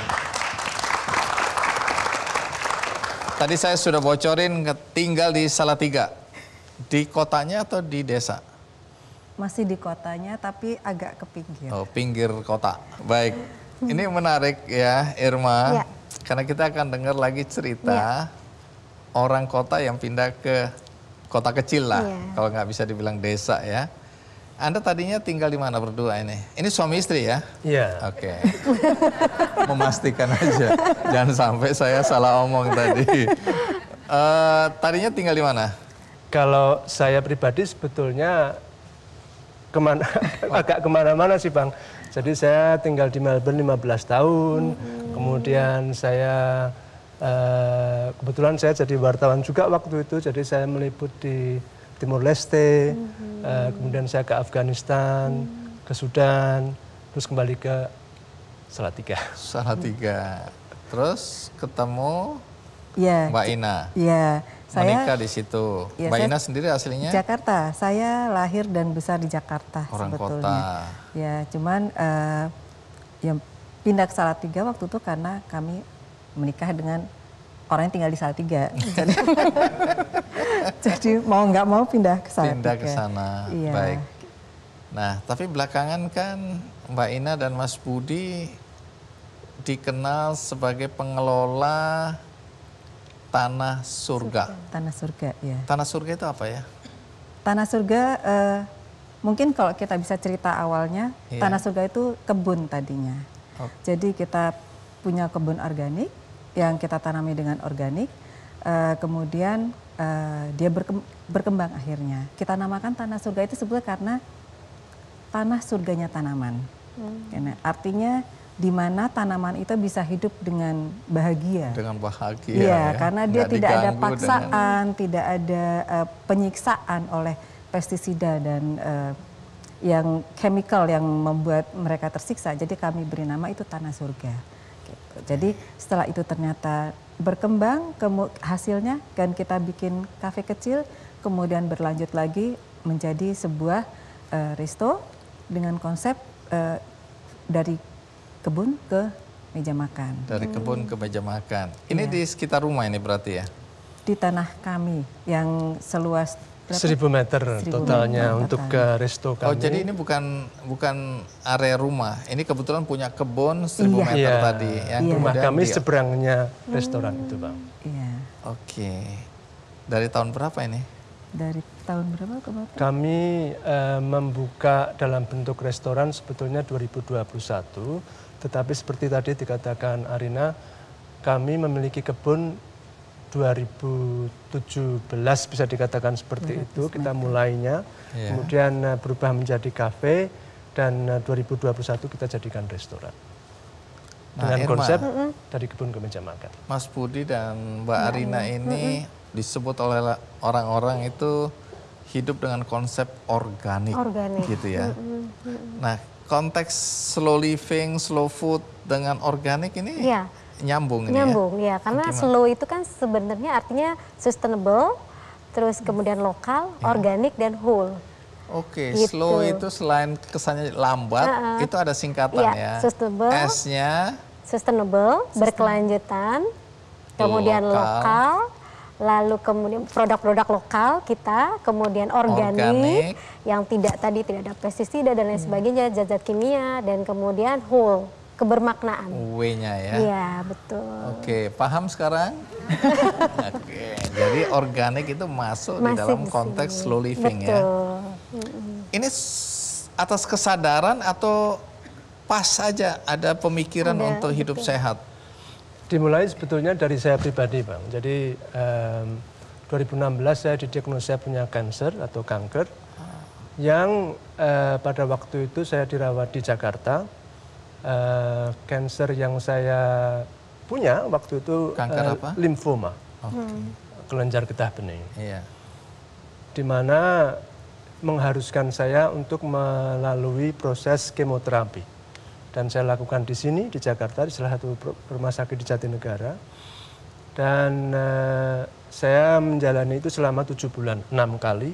Tadi saya sudah bocorin tinggal di Salatiga. Di kotanya atau di desa? Masih di kotanya tapi agak ke pinggir. Oh, pinggir kota. Baik. Ini menarik ya, Irma. Ya. Karena kita akan dengar lagi cerita ya. orang kota yang pindah ke kota kecil lah. Ya. Kalau nggak bisa dibilang desa ya. Anda tadinya tinggal di mana berdua ini? Ini suami istri ya? Iya. Oke. Okay. Memastikan aja, jangan sampai saya salah omong tadi. Uh, tadinya tinggal di mana? Kalau saya pribadi sebetulnya kemana agak kemana-mana sih bang. Jadi saya tinggal di Melbourne 15 tahun, hmm. kemudian saya uh, kebetulan saya jadi wartawan juga waktu itu, jadi saya meliput di Timur Leste, hmm. uh, kemudian saya ke Afghanistan, hmm. ke Sudan, terus kembali ke Salatiga. Salatiga. Terus ketemu ya, Mbak Ina. Iya. Saya menikah di situ. Ya, Mbak saya, Ina sendiri aslinya Jakarta. Saya lahir dan besar di Jakarta Orang sebetulnya. Kota. Ya, cuman uh, yang pindah ke Salatiga waktu itu karena kami menikah dengan orangnya tinggal di Salatiga. jadi, jadi mau nggak mau pindah ke Salatiga. Pindah ke sana, iya. baik. Nah, tapi belakangan kan Mbak Ina dan Mas Budi dikenal sebagai pengelola tanah surga. surga. Tanah surga, ya. Tanah surga itu apa ya? Tanah surga, eh, mungkin kalau kita bisa cerita awalnya, yeah. tanah surga itu kebun tadinya. Okay. Jadi kita punya kebun organik, yang kita tanami dengan organik, uh, kemudian uh, dia berkembang, berkembang akhirnya. Kita namakan tanah surga itu sebetulnya karena tanah surganya tanaman. Hmm. Artinya di mana tanaman itu bisa hidup dengan bahagia. Dengan bahagia. Iya, ya. karena dia Nggak tidak ada paksaan, dengan... tidak ada uh, penyiksaan oleh pestisida dan uh, yang chemical yang membuat mereka tersiksa. Jadi kami beri nama itu tanah surga. Gitu. Jadi setelah itu ternyata berkembang, hasilnya kan kita bikin kafe kecil, kemudian berlanjut lagi menjadi sebuah uh, resto dengan konsep uh, dari kebun ke meja makan. Dari kebun ke meja makan. Ini ya. di sekitar rumah ini berarti ya? Di tanah kami yang seluas Seribu meter Seribu totalnya meter. Kan. untuk ke resto oh, kami. Oh jadi ini bukan bukan area rumah. Ini kebetulan punya kebun iya. seribu iya. meter iya. tadi. Yang iya. Rumah kami dia... seberangnya hmm. restoran hmm. itu bang. Iya. Oke. Dari tahun berapa ini? Dari tahun berapa ke Bapak? Kami e, membuka dalam bentuk restoran sebetulnya 2021. Tetapi seperti tadi dikatakan Arina, kami memiliki kebun 2017 bisa dikatakan seperti iya, itu kita mulainya yeah. kemudian eh, berubah menjadi kafe dan 2021 eh, kita jadikan restoran nah, dengan Irma, konsep dari kebun ke meja makan Mas Budi dan Mbak Arina ini disebut oleh orang-orang itu hidup dengan konsep organik, organik. gitu ya nah konteks slow living slow food dengan organik ini yeah nyambung gitu ya? nyambung ya, ya karena Gimana? slow itu kan sebenarnya artinya sustainable terus kemudian lokal ya. organik dan whole Oke, okay, gitu. slow itu selain kesannya lambat, uh -uh. itu ada singkatan ya. ya. Sustainable. S-nya sustainable, sustainable, berkelanjutan, kemudian lokal, lokal lalu kemudian produk-produk lokal kita, kemudian organik, organik yang tidak tadi tidak ada pestisida dan lain hmm. sebagainya, zat zat kimia dan kemudian whole kebermaknaan. W-nya ya. Iya, betul. Oke, paham sekarang? Oke, jadi organik itu masuk, Masih di dalam konteks slow living ya. betul. ya. Ini atas kesadaran atau pas saja ada pemikiran ada, untuk hidup betul. sehat? Dimulai sebetulnya dari saya pribadi, Bang. Jadi um, 2016 saya didiagnosa punya kanker atau kanker ah. yang eh, pada waktu itu saya dirawat di Jakarta kanker eh, yang saya punya waktu itu kanker eh, apa? limfoma. Okay. Hmm. Kelenjar getah bening. Iya. Di mana mengharuskan saya untuk melalui proses kemoterapi. Dan saya lakukan di sini di Jakarta di salah satu rumah sakit di Jatinegara. Dan uh, saya menjalani itu selama tujuh bulan, enam kali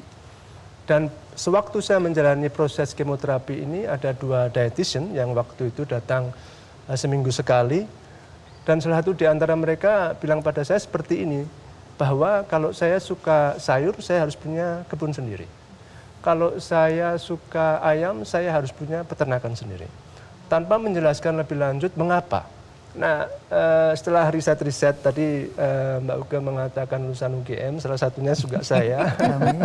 dan sewaktu saya menjalani proses kemoterapi ini ada dua dietitian yang waktu itu datang eh, seminggu sekali dan salah satu di antara mereka bilang pada saya seperti ini bahwa kalau saya suka sayur saya harus punya kebun sendiri. Kalau saya suka ayam saya harus punya peternakan sendiri. Tanpa menjelaskan lebih lanjut mengapa Nah, eh, setelah riset-riset tadi eh, Mbak Uga mengatakan lulusan UGM, salah satunya juga saya,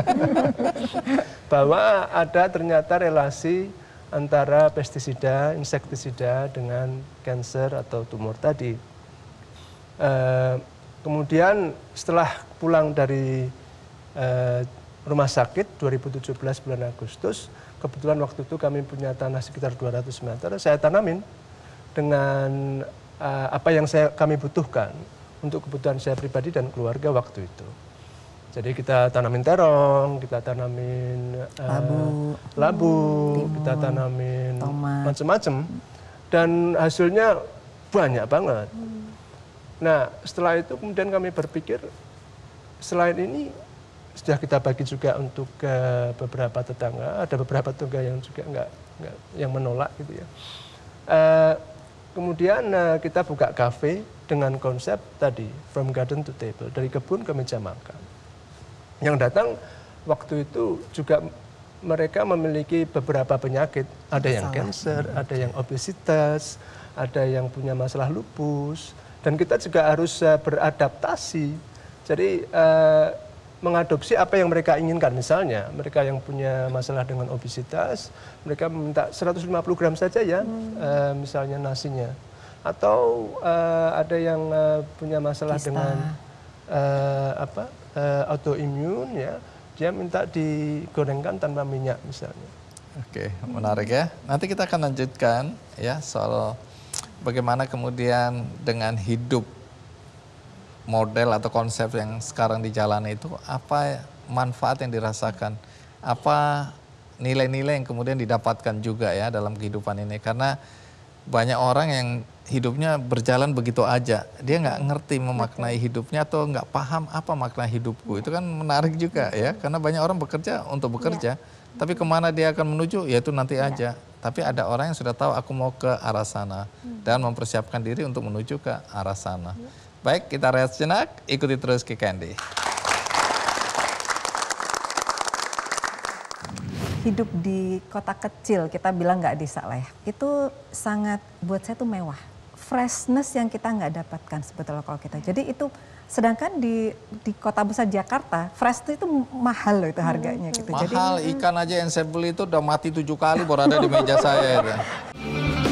bahwa ada ternyata relasi antara pestisida, insektisida dengan kanker atau tumor tadi. Eh, kemudian setelah pulang dari rumah sakit 2017 bulan Agustus, kebetulan waktu itu kami punya tanah sekitar 200 meter, saya tanamin dengan uh, apa yang saya kami butuhkan untuk kebutuhan saya pribadi dan keluarga waktu itu. Jadi kita tanamin terong, kita tanamin uh, labu, labu timun, hmm, kita tanamin macam-macam dan hasilnya banyak banget. Hmm. Nah, setelah itu kemudian kami berpikir selain ini sudah kita bagi juga untuk ke beberapa tetangga, ada beberapa tetangga yang juga enggak, nggak yang menolak gitu ya. Uh, Kemudian uh, kita buka kafe dengan konsep tadi from garden to table dari kebun ke meja makan. Yang datang waktu itu juga mereka memiliki beberapa penyakit, ada yang kanker, hmm. ada yang obesitas, ada yang punya masalah lupus, dan kita juga harus eh, beradaptasi. Jadi eh, mengadopsi apa yang mereka inginkan. Misalnya, mereka yang punya masalah dengan obesitas, mereka minta 150 gram saja ya, hmm. uh, misalnya nasinya. Atau uh, ada yang uh, punya masalah Kista. dengan uh, apa uh, autoimun ya, dia minta digorengkan tanpa minyak misalnya. Oke, menarik ya. Nanti kita akan lanjutkan ya soal bagaimana kemudian dengan hidup model atau konsep yang sekarang dijalani itu apa manfaat yang dirasakan? Apa nilai-nilai yang kemudian didapatkan juga ya dalam kehidupan ini? Karena banyak orang yang hidupnya berjalan begitu aja. Dia nggak ngerti memaknai hidupnya atau nggak paham apa makna hidupku. Itu kan menarik juga ya, karena banyak orang bekerja untuk iya. bekerja. Ya. Tapi kemana dia akan menuju, ya itu nanti ya. aja. Tapi ada orang yang sudah tahu aku mau ke arah sana. Hmm. Dan mempersiapkan diri untuk menuju ke arah sana. Ya. Baik, kita rehat sejenak, ikuti terus ke Candy. Hidup di kota kecil, kita bilang nggak desa lah ya, itu sangat buat saya tuh mewah. Freshness yang kita nggak dapatkan sebetulnya kalau kita. Jadi itu sedangkan di di kota besar Jakarta fresh itu, mahal loh itu harganya gitu. Mahal Jadi, ikan aja yang saya beli itu udah mati tujuh kali baru ada di meja saya. Itu. Ya.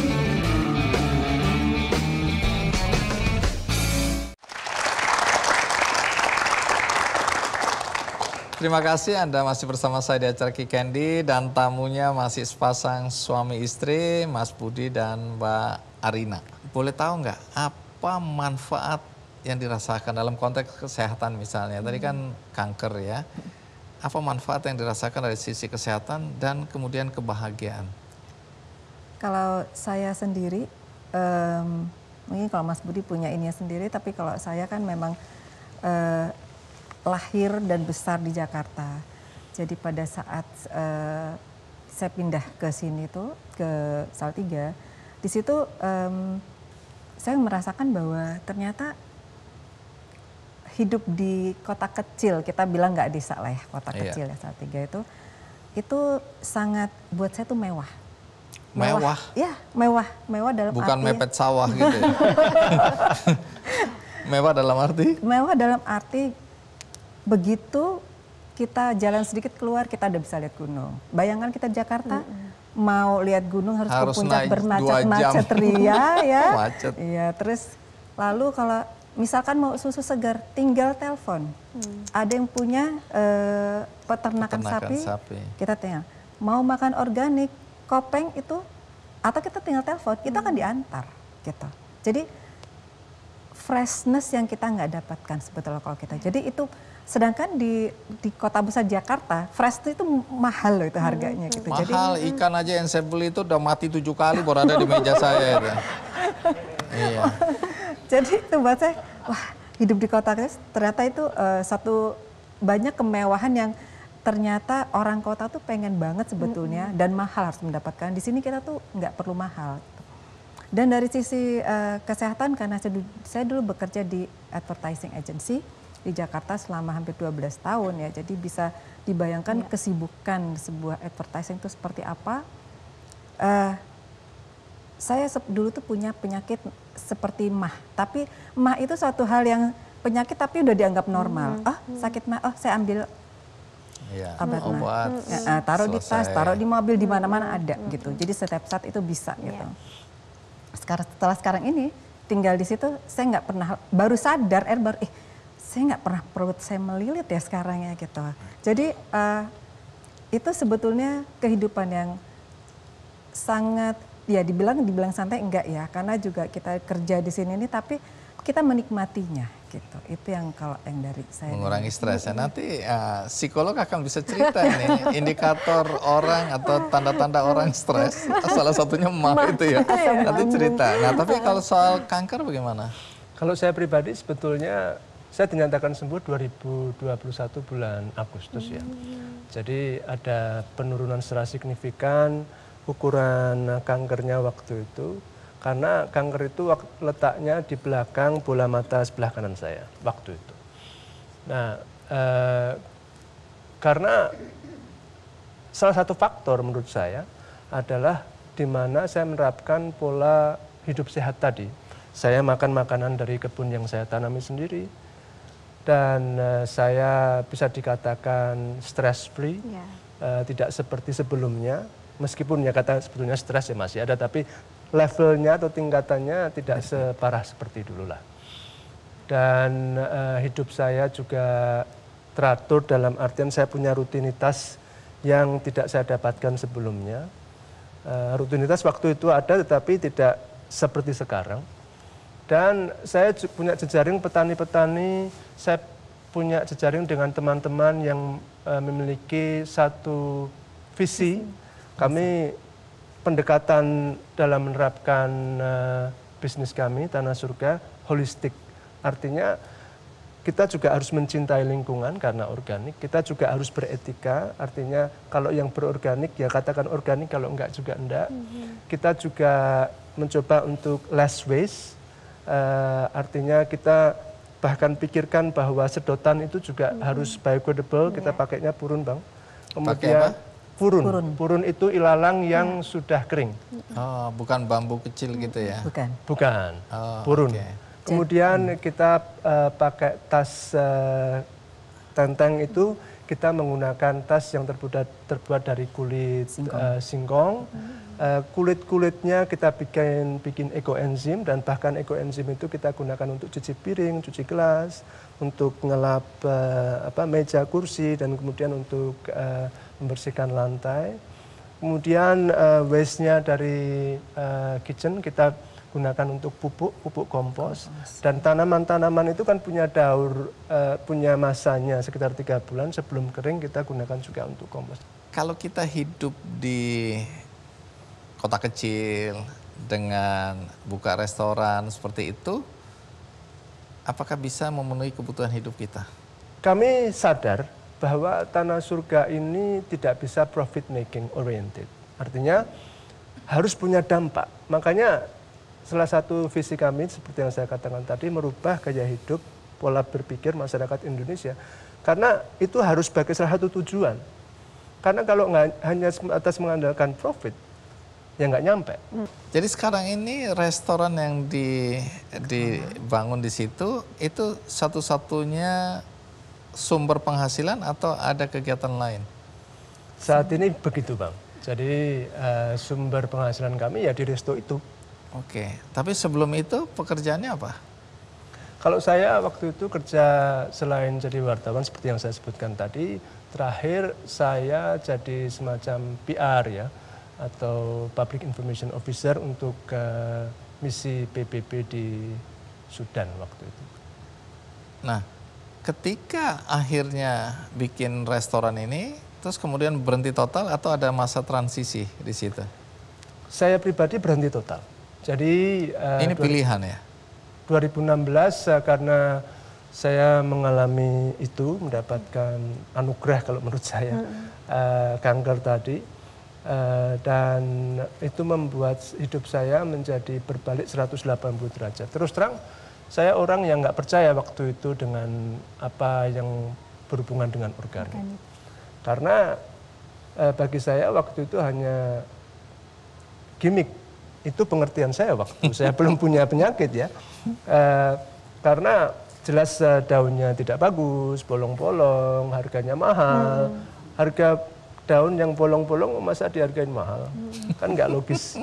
Terima kasih Anda masih bersama saya di acara Candy dan tamunya masih sepasang suami istri Mas Budi dan Mbak Arina. Boleh tahu nggak apa manfaat yang dirasakan dalam konteks kesehatan misalnya? Tadi kan hmm. kanker ya. Apa manfaat yang dirasakan dari sisi kesehatan dan kemudian kebahagiaan? Kalau saya sendiri, um, mungkin kalau Mas Budi punya ini sendiri, tapi kalau saya kan memang uh, lahir dan besar di Jakarta. Jadi pada saat uh, saya pindah ke sini tuh ke Salatiga, di situ um, saya merasakan bahwa ternyata hidup di kota kecil, kita bilang nggak desa lah ya, kota iya. kecil ya Salatiga itu, itu sangat buat saya tuh mewah. Mewah? mewah. Ya, mewah. Mewah dalam Bukan arti... mepet sawah gitu ya? mewah dalam arti? Mewah dalam arti begitu kita jalan sedikit keluar kita udah bisa lihat gunung. Bayangkan kita Jakarta mm-hmm. mau lihat gunung harus, harus ke puncak bermacet-macet ria ya. Iya, terus lalu kalau misalkan mau susu segar tinggal telepon. Hmm. Ada yang punya uh, peternakan, peternakan sapi, sapi, kita tinggal mau makan organik, kopeng itu atau kita tinggal telepon, kita hmm. akan diantar gitu. Jadi freshness yang kita nggak dapatkan sebetulnya kalau kita. Hmm. Jadi itu Sedangkan di di kota besar Jakarta, fresh itu, mahal loh itu hmm. harganya hmm. gitu. Mahal, Jadi ikan aja yang saya beli itu udah mati tujuh kali baru ada di meja saya itu. Ya. iya. Jadi itu buat saya, wah hidup di kota guys ternyata itu uh, satu banyak kemewahan yang ternyata orang kota tuh pengen banget sebetulnya -hmm. dan mahal harus mendapatkan. Di sini kita tuh nggak perlu mahal. Dan dari sisi uh, kesehatan karena saya dulu, saya dulu bekerja di advertising agency di Jakarta selama hampir 12 tahun ya. Jadi bisa dibayangkan ya. kesibukan sebuah advertising itu seperti apa. Uh, saya dulu tuh punya penyakit seperti mah, tapi mah itu suatu hal yang penyakit tapi udah dianggap normal. Hmm. Oh, sakit mah. Oh, saya ambil Ya, obat, obat ya, taruh selesai. di tas, taruh di mobil, di hmm. mana-mana ada hmm. gitu. Jadi setiap saat itu bisa ya. gitu. Sekarang setelah sekarang ini tinggal di situ, saya nggak pernah baru sadar, er baru, eh saya nggak pernah perut saya melilit ya sekarang ya gitu. Jadi uh, itu sebetulnya kehidupan yang sangat ya dibilang dibilang santai enggak ya karena juga kita kerja di sini ini tapi kita menikmatinya gitu itu yang kalau yang dari saya mengurangi stres ya nanti uh, psikolog akan bisa cerita nih indikator orang atau tanda-tanda orang stres salah satunya emak itu ya iya, nanti cerita nah tapi iya. kalau soal kanker bagaimana kalau saya pribadi sebetulnya saya dinyatakan sembuh 2021 bulan Agustus ya. Hmm. Jadi ada penurunan secara signifikan ukuran kankernya waktu itu karena kanker itu letaknya di belakang bola mata sebelah kanan saya waktu itu. Nah, eh, karena salah satu faktor menurut saya adalah di mana saya menerapkan pola hidup sehat tadi. Saya makan makanan dari kebun yang saya tanami sendiri, dan uh, saya bisa dikatakan stress free, yeah. Ya. uh, tidak seperti sebelumnya. Meskipun ya kata sebetulnya stres ya masih ya. ada, tapi levelnya atau tingkatannya tidak separah seperti dulu lah. Dan uh, hidup saya juga teratur dalam artian saya punya rutinitas yang tidak saya dapatkan sebelumnya. Uh, rutinitas waktu itu ada tetapi tidak seperti sekarang. Dan saya punya jejaring petani-petani saya punya jejaring dengan teman-teman yang uh, memiliki satu visi. Kami pendekatan dalam menerapkan uh, bisnis kami Tanah Surga holistik. Artinya kita juga harus mencintai lingkungan karena organik. Kita juga harus beretika. Artinya kalau yang berorganik ya katakan organik, kalau enggak juga enggak. Mhm. Kita juga mencoba untuk less waste. Uh, artinya kita bahkan pikirkan bahwa sedotan itu juga hmm. harus biodegradable, yeah. kita iya. pakainya purun, Bang. Kemudian purun. purun. Purun itu ilalang yang hmm. sudah kering. Oh, bukan bambu kecil gitu ya. Bukan. Bukan. Oh, purun. Okay. Kemudian hmm. kita uh, pakai tas uh, tenteng itu kita menggunakan tas yang terbuat terbuat dari kulit singkong, uh, singkong hmm. Eh, kulit-kulitnya kita bikin bikin ekoenzim dan bahkan ekoenzim itu kita gunakan untuk cuci piring, cuci gelas, untuk ngelap uh, apa meja kursi dan kemudian untuk uh, membersihkan lantai. Kemudian uh, waste-nya dari uh, kitchen kita gunakan untuk pupuk pupuk kompos, dan tanaman-tanaman itu kan punya daur uh, punya masanya sekitar tiga bulan sebelum kering kita gunakan juga untuk kompos. Kalau kita hidup di kota kecil dengan buka restoran seperti itu, apakah bisa memenuhi kebutuhan hidup kita? Kami sadar bahwa tanah surga ini tidak bisa profit making oriented. Artinya harus punya dampak. Makanya salah satu visi kami seperti yang saya katakan tadi merubah gaya hidup, pola berpikir masyarakat Indonesia. Karena itu harus sebagai salah satu tujuan. Karena kalau hanya atas mengandalkan profit, ya nggak nyampe. Jadi sekarang ini restoran yang di dibangun di situ itu satu-satunya sumber penghasilan atau ada kegiatan lain? Saat ini begitu bang. Jadi uh, sumber penghasilan kami ya di resto itu. Oke, tapi sebelum itu pekerjaannya apa? Kalau saya waktu itu kerja selain jadi wartawan seperti yang saya sebutkan tadi, terakhir saya jadi semacam PR ya atau Public Information Officer untuk uh, misi PBB di Sudan waktu itu. Nah, ketika akhirnya bikin restoran ini, terus kemudian berhenti total atau ada masa transisi di situ? Saya pribadi berhenti total. Jadi uh, ini pilihan ya. 2016 uh, eh, karena saya mengalami itu mendapatkan anugerah kalau menurut saya hmm. uh, kanker tadi Eh, dan itu membuat hidup saya menjadi berbalik 180 derajat. Terus terang, saya orang yang nggak percaya waktu itu dengan apa yang berhubungan dengan organik. organik. Karena uh, bagi saya waktu itu hanya gimmick. Itu pengertian saya waktu saya belum punya penyakit ya. Uh, karena jelas daunnya tidak bagus, bolong-bolong, harganya mahal, hmm. harga daun yang bolong-bolong masa dihargain mahal? Kan nggak logis.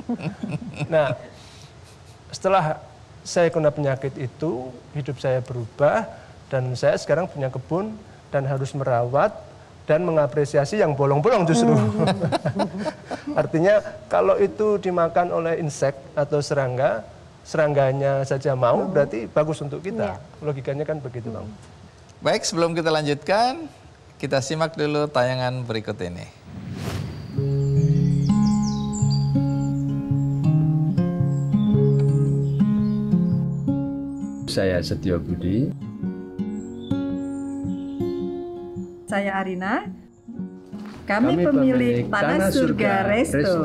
Nah, setelah saya kena penyakit itu, hidup saya berubah, dan saya sekarang punya kebun dan harus merawat dan mengapresiasi yang bolong-bolong justru. Hmm. Artinya kalau itu dimakan oleh insek atau serangga, serangganya saja mau hmm. berarti bagus untuk kita. Iya. Logikanya kan begitu, Bang. Hmm. Baik, sebelum kita lanjutkan, kita simak dulu tayangan berikut ini. Saya Setio Budi. Saya Arina. Kami, Kami pemilik, pemilik Tanah Surga, Surga Resto. Resto.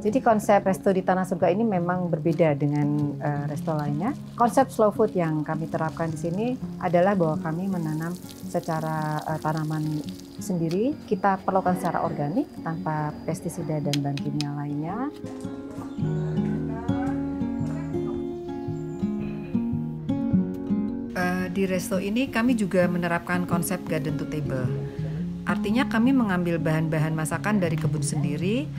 Jadi konsep resto di Tanah Surga ini memang berbeda dengan uh, resto lainnya. Konsep slow food yang kami terapkan di sini adalah bahwa kami menanam secara uh, tanaman sendiri, kita perlukan secara organik tanpa pestisida dan bahan kimia lainnya. di resto ini kami juga menerapkan konsep garden to table. Artinya kami mengambil bahan-bahan masakan dari kebun sendiri,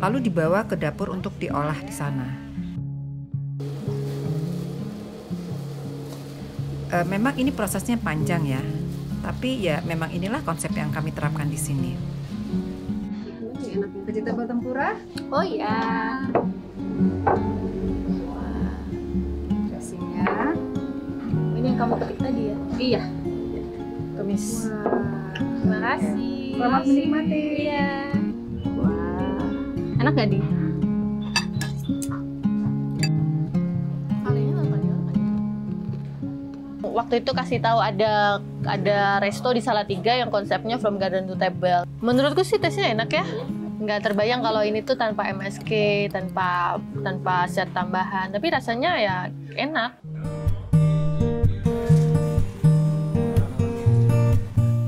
lalu dibawa ke dapur untuk diolah di sana. E, memang ini prosesnya panjang ya, tapi ya memang inilah konsep yang kami terapkan di sini. Pecinta tempura? Oh iya. kamu ketik tadi ya? Iya. Kemis. Wow. Terima kasih. Selamat menikmati. Iya. Wah. Enak gak di? waktu itu kasih tahu ada ada resto di Salatiga yang konsepnya from garden to table. Menurutku sih tesnya enak ya. Nggak terbayang kalau ini tuh tanpa MSG, tanpa tanpa set tambahan. Tapi rasanya ya enak.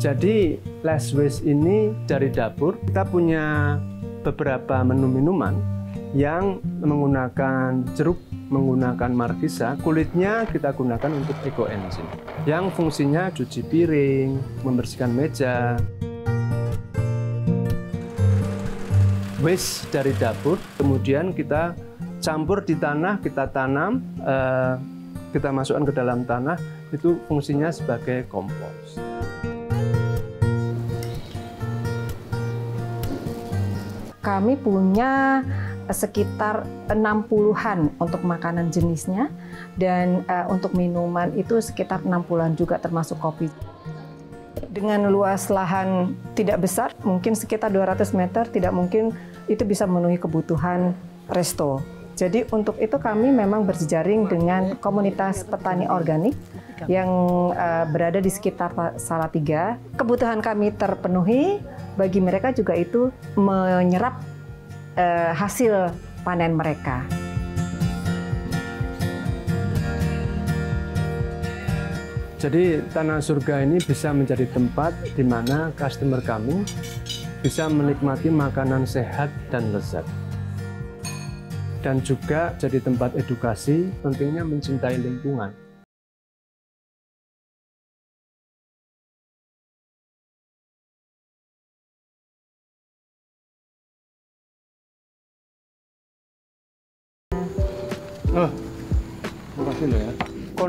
Jadi less waste ini dari dapur kita punya beberapa menu minuman yang menggunakan jeruk, menggunakan markisa, kulitnya kita gunakan untuk eco engine yang fungsinya cuci piring, membersihkan meja. Waste dari dapur, kemudian kita campur di tanah, kita tanam, eh, kita masukkan ke dalam tanah, itu fungsinya sebagai kompos. kami punya eh, sekitar 60-an untuk makanan jenisnya dan uh, untuk minuman itu sekitar 60-an juga termasuk kopi. Dengan luas lahan tidak besar, mungkin sekitar 200 meter, tidak mungkin itu bisa memenuhi kebutuhan resto. Jadi untuk itu kami memang berjejaring dengan komunitas petani organik yang uh, berada di sekitar Salatiga. Kebutuhan kami terpenuhi, bagi mereka juga itu menyerap uh, hasil panen mereka. Jadi tanah surga ini bisa menjadi tempat di mana customer kami bisa menikmati makanan sehat dan lezat. Dan juga jadi tempat edukasi pentingnya mencintai lingkungan.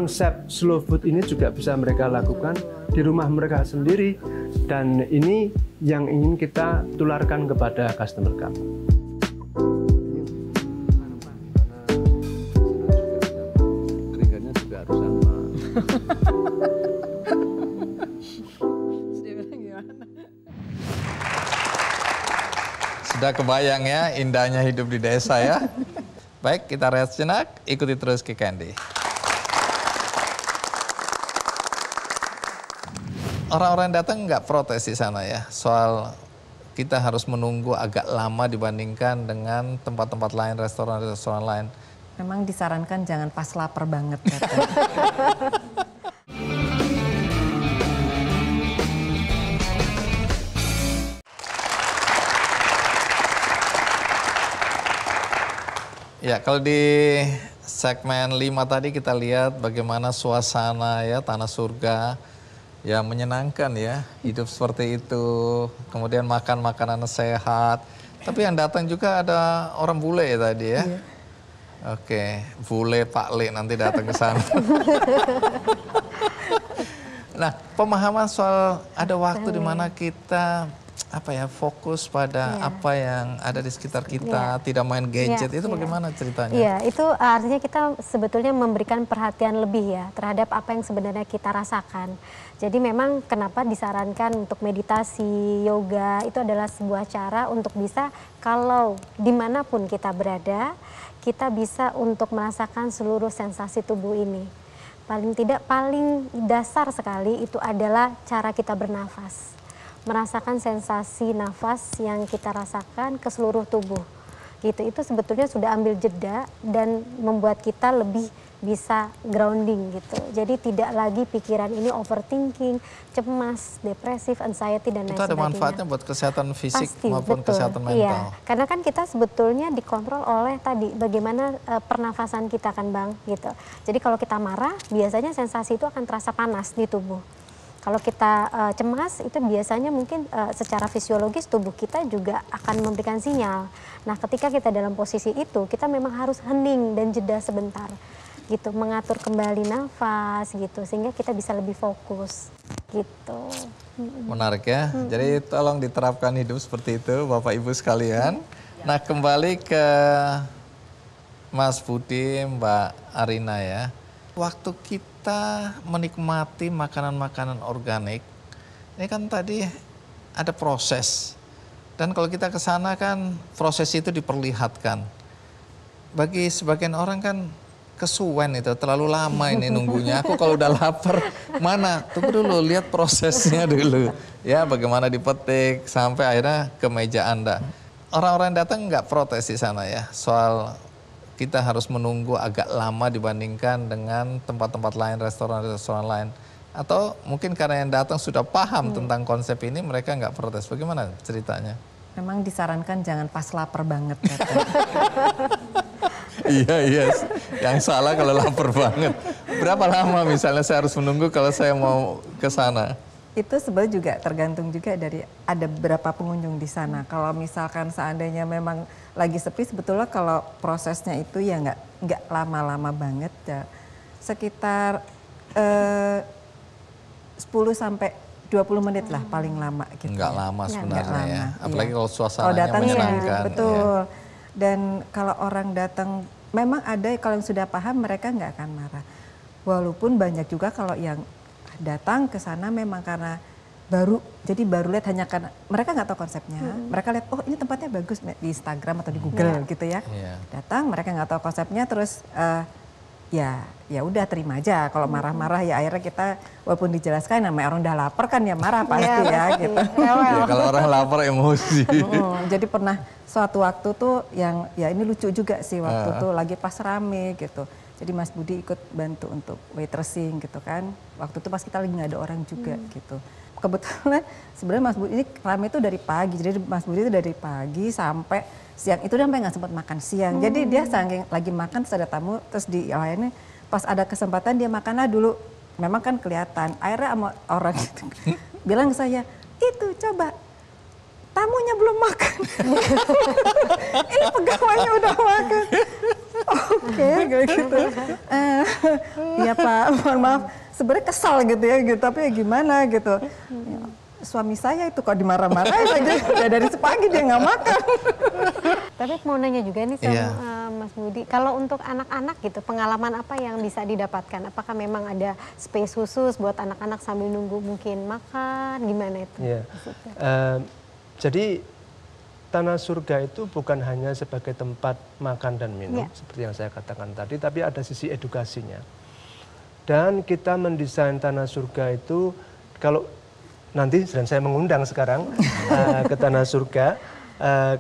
konsep slow food ini juga bisa mereka lakukan di rumah mereka sendiri dan ini yang ingin kita tularkan kepada customer kami. Sudah kebayang ya indahnya hidup di desa ya. Baik, kita rehat sejenak, ikuti terus ke Candy. orang-orang yang datang nggak protes di sana ya soal kita harus menunggu agak lama dibandingkan dengan tempat-tempat lain, restoran-restoran lain. Memang disarankan jangan pas lapar banget. Ya, kalau di segmen 5 tadi kita lihat bagaimana suasana ya tanah surga ya menyenangkan ya hidup seperti itu kemudian makan makanan sehat tapi yang datang juga ada orang bule ya tadi ya iya. oke bule pak le nanti datang ke sana nah pemahaman soal ada waktu di mana kita apa ya fokus pada yeah. apa yang ada di sekitar kita, yeah. tidak main gadget. Yeah. Itu iya. bagaimana ceritanya? Iya, itu artinya kita sebetulnya memberikan perhatian lebih ya terhadap apa yang sebenarnya kita rasakan. Jadi memang kenapa disarankan untuk meditasi, yoga itu adalah sebuah cara untuk bisa kalau dimanapun kita berada, kita bisa untuk merasakan seluruh sensasi tubuh ini. Paling tidak paling dasar sekali itu adalah cara kita bernafas merasakan sensasi nafas yang kita rasakan ke seluruh tubuh. Gitu itu sebetulnya sudah ambil jeda dan membuat kita lebih bisa grounding gitu. Jadi tidak lagi pikiran ini overthinking, cemas, depresif, anxiety dan lain sebagainya. Itu ada manfaatnya buat kesehatan fisik Pasti, maupun betul. kesehatan iya, mental. Iya, karena kan kita sebetulnya dikontrol oleh tadi bagaimana e, pernafasan kita kan Bang gitu. Jadi kalau kita marah biasanya sensasi itu akan terasa panas di tubuh. Kalau kita uh, cemas itu biasanya mungkin uh, secara fisiologis tubuh kita juga akan memberikan sinyal. Nah, ketika kita dalam posisi itu, kita memang harus hening dan jeda sebentar. Gitu, mengatur kembali nafas gitu sehingga kita bisa lebih fokus gitu. Menarik ya. Hmm. Jadi tolong diterapkan hidup seperti itu Bapak Ibu sekalian. Ya. Nah, kembali ke Mas Budi, Mbak Arina ya. Waktu kita kita menikmati makanan-makanan organik, ini kan tadi ada proses. Dan kalau kita ke sana kan proses itu diperlihatkan. Bagi sebagian orang kan kesuwen itu terlalu lama ini nunggunya. Aku kalau udah lapar mana tunggu dulu lihat prosesnya dulu. Ya bagaimana dipetik sampai akhirnya ke meja Anda. Orang-orang datang nggak protes di sana ya soal kita harus menunggu agak lama dibandingkan dengan tempat-tempat lain, restoran-restoran lain. Atau mungkin karena yang datang sudah paham hmm. tentang konsep ini, mereka nggak protes. Bagaimana ceritanya? Memang disarankan jangan pas lapar banget. iya, iya. Yang salah kalau lapar banget. Berapa lama misalnya saya harus menunggu kalau saya mau ke sana? itu sebenarnya juga tergantung juga dari ada berapa pengunjung di sana. Hmm. Kalau misalkan seandainya memang lagi sepi, sebetulnya kalau prosesnya itu ya nggak nggak lama-lama banget, ya. sekitar eh, 10 sampai 20 menit lah hmm. paling lama. Gitu. Nggak lama sebenarnya ya. lama, ya. Iya. Apalagi iya. kalau suasananya oh, Ya, betul. Ya. Dan kalau orang datang, memang ada kalau yang sudah paham mereka nggak akan marah. Walaupun banyak juga kalau yang datang ke sana memang karena baru jadi baru lihat hanya karena mereka nggak tahu konsepnya hmm. mereka lihat oh ini tempatnya bagus di Instagram atau di hmm. Google yeah. gitu ya yeah. datang mereka nggak tahu konsepnya terus uh, ya ya udah terima aja kalau hmm. marah-marah ya akhirnya kita walaupun dijelaskan namanya orang udah lapar kan ya marah iya, pasti ya gitu ya, kalau orang lapar emosi hmm, jadi pernah suatu waktu tuh yang ya ini lucu juga sih waktu uh. tuh lagi pas rame gitu jadi Mas Budi ikut bantu untuk waitressing gitu kan. Waktu itu pas kita lagi nggak ada orang juga hmm. gitu. Kebetulan sebenarnya Mas Budi ini rame itu dari pagi. Jadi Mas Budi itu dari pagi sampai siang. Itu sampai nggak sempat makan siang. Hmm. Jadi dia saking lagi makan terus ada tamu terus di oh, ini Pas ada kesempatan dia makanlah dulu. Memang kan kelihatan. Akhirnya sama orang itu bilang ke saya, itu coba tamunya belum makan. Ini pegawainya udah makan. Oke, okay, gitu. Eh, ya Pak, mohon maaf. Sebenarnya kesal gitu ya, gitu. Tapi ya gimana gitu. Ya, suami saya itu kok dimarah-marahin aja. Ya, dari sepagi dia nggak makan. Tapi mau nanya juga nih sama yeah. Iya. Mas Budi, kalau untuk anak-anak gitu, pengalaman apa yang bisa didapatkan? Apakah memang ada space khusus buat anak-anak sambil nunggu mungkin makan? Gimana itu? Yeah. Iya. Uh, jadi tanah surga itu bukan hanya sebagai tempat makan dan minum yeah. seperti yang saya katakan tadi, tapi ada sisi edukasinya. Dan kita mendesain tanah surga itu kalau nanti dan saya mengundang sekarang uh, ke tanah surga uh,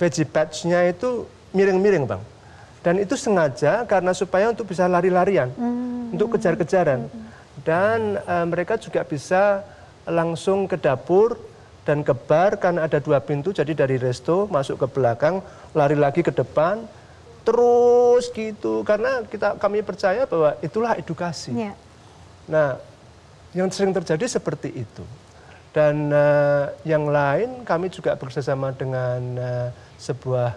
veggie patch-nya itu miring-miring bang dan itu sengaja karena supaya untuk bisa lari-larian hmm. untuk kejar-kejaran hmm. dan uh, mereka juga bisa langsung ke dapur dan ke bar kan ada dua pintu jadi dari resto masuk ke belakang lari lagi ke depan terus gitu karena kita kami percaya bahwa itulah edukasi. ya. Nah, yang sering terjadi seperti itu. Dan uh, yang lain kami juga bekerjasama dengan uh, sebuah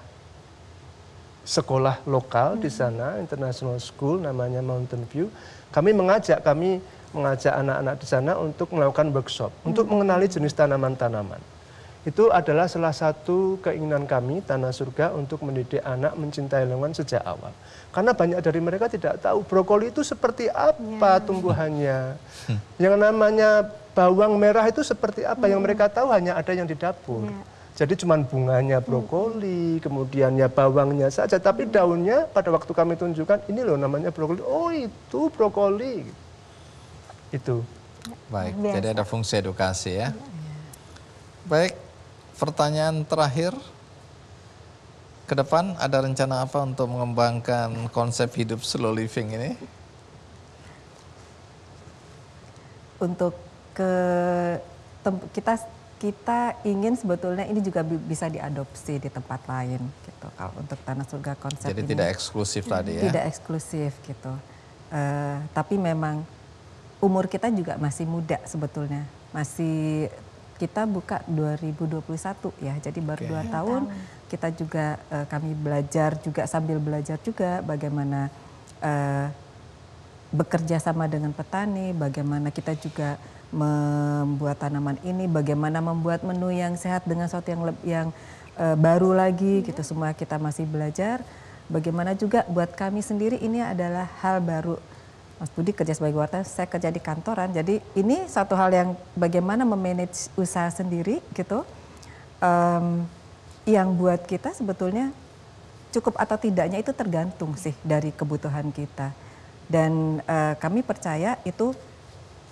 sekolah lokal -hmm. di sana, International School namanya Mountain View. Kami mengajak kami mengajak anak-anak di sana untuk melakukan workshop hmm. untuk mengenali jenis tanaman-tanaman. Itu adalah salah satu keinginan kami Tanah Surga untuk mendidik anak mencintai lingkungan sejak awal. Karena banyak dari mereka tidak tahu brokoli itu seperti apa yeah. tumbuhannya. Hmm. Yang namanya bawang merah itu seperti apa hmm. yang mereka tahu hanya ada yang di dapur. Yeah. Jadi cuma bunganya hmm. brokoli, hmm. kemudian ya bawangnya saja, tapi daunnya pada waktu kami tunjukkan ini loh namanya brokoli. Oh, itu brokoli itu. Baik, Biasa. jadi ada fungsi edukasi ya. Baik, pertanyaan terakhir. Ke depan ada rencana apa untuk mengembangkan konsep hidup slow living ini? Untuk ke kita kita ingin sebetulnya ini juga bisa diadopsi di tempat lain gitu. Kalau untuk tanah surga konsep Jadi ini. tidak eksklusif tadi ya. Tidak eksklusif gitu. Uh, tapi memang umur kita juga masih muda sebetulnya. Masih kita buka 2021 ya. Jadi baru okay. tahun kita juga uh, kami belajar juga sambil belajar juga bagaimana uh, bekerja sama dengan petani, bagaimana kita juga membuat tanaman ini, bagaimana membuat menu yang sehat dengan sesuatu yang yang uh, baru lagi hmm. gitu semua kita masih belajar. Bagaimana juga buat kami sendiri ini adalah hal baru Mas Budi kerja sebagai wartawan, saya kerja di kantoran. Jadi ini satu hal yang bagaimana memanage usaha sendiri gitu, um, yang buat kita sebetulnya cukup atau tidaknya itu tergantung sih dari kebutuhan kita. Dan uh, kami percaya itu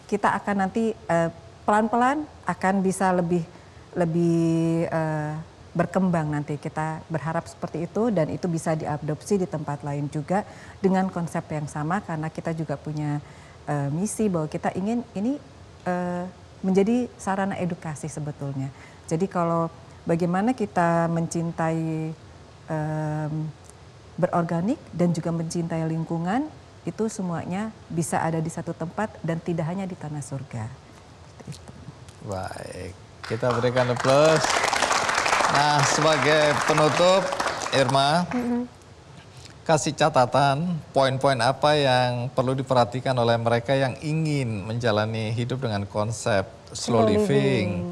kita akan nanti eh, pelan-pelan uh, akan bisa lebih lebih uh, berkembang nanti kita berharap seperti itu dan itu bisa diadopsi di tempat lain juga dengan konsep yang sama karena kita juga punya uh, misi bahwa kita ingin ini uh, menjadi sarana edukasi sebetulnya. Jadi kalau bagaimana kita mencintai um, berorganik dan juga mencintai lingkungan itu semuanya bisa ada di satu tempat dan tidak hanya di tanah surga. Baik, kita berikan aplaus. Nah, sebagai penutup, Irma, mm-hmm. kasih catatan poin-poin apa yang perlu diperhatikan oleh mereka yang ingin menjalani hidup dengan konsep slow living.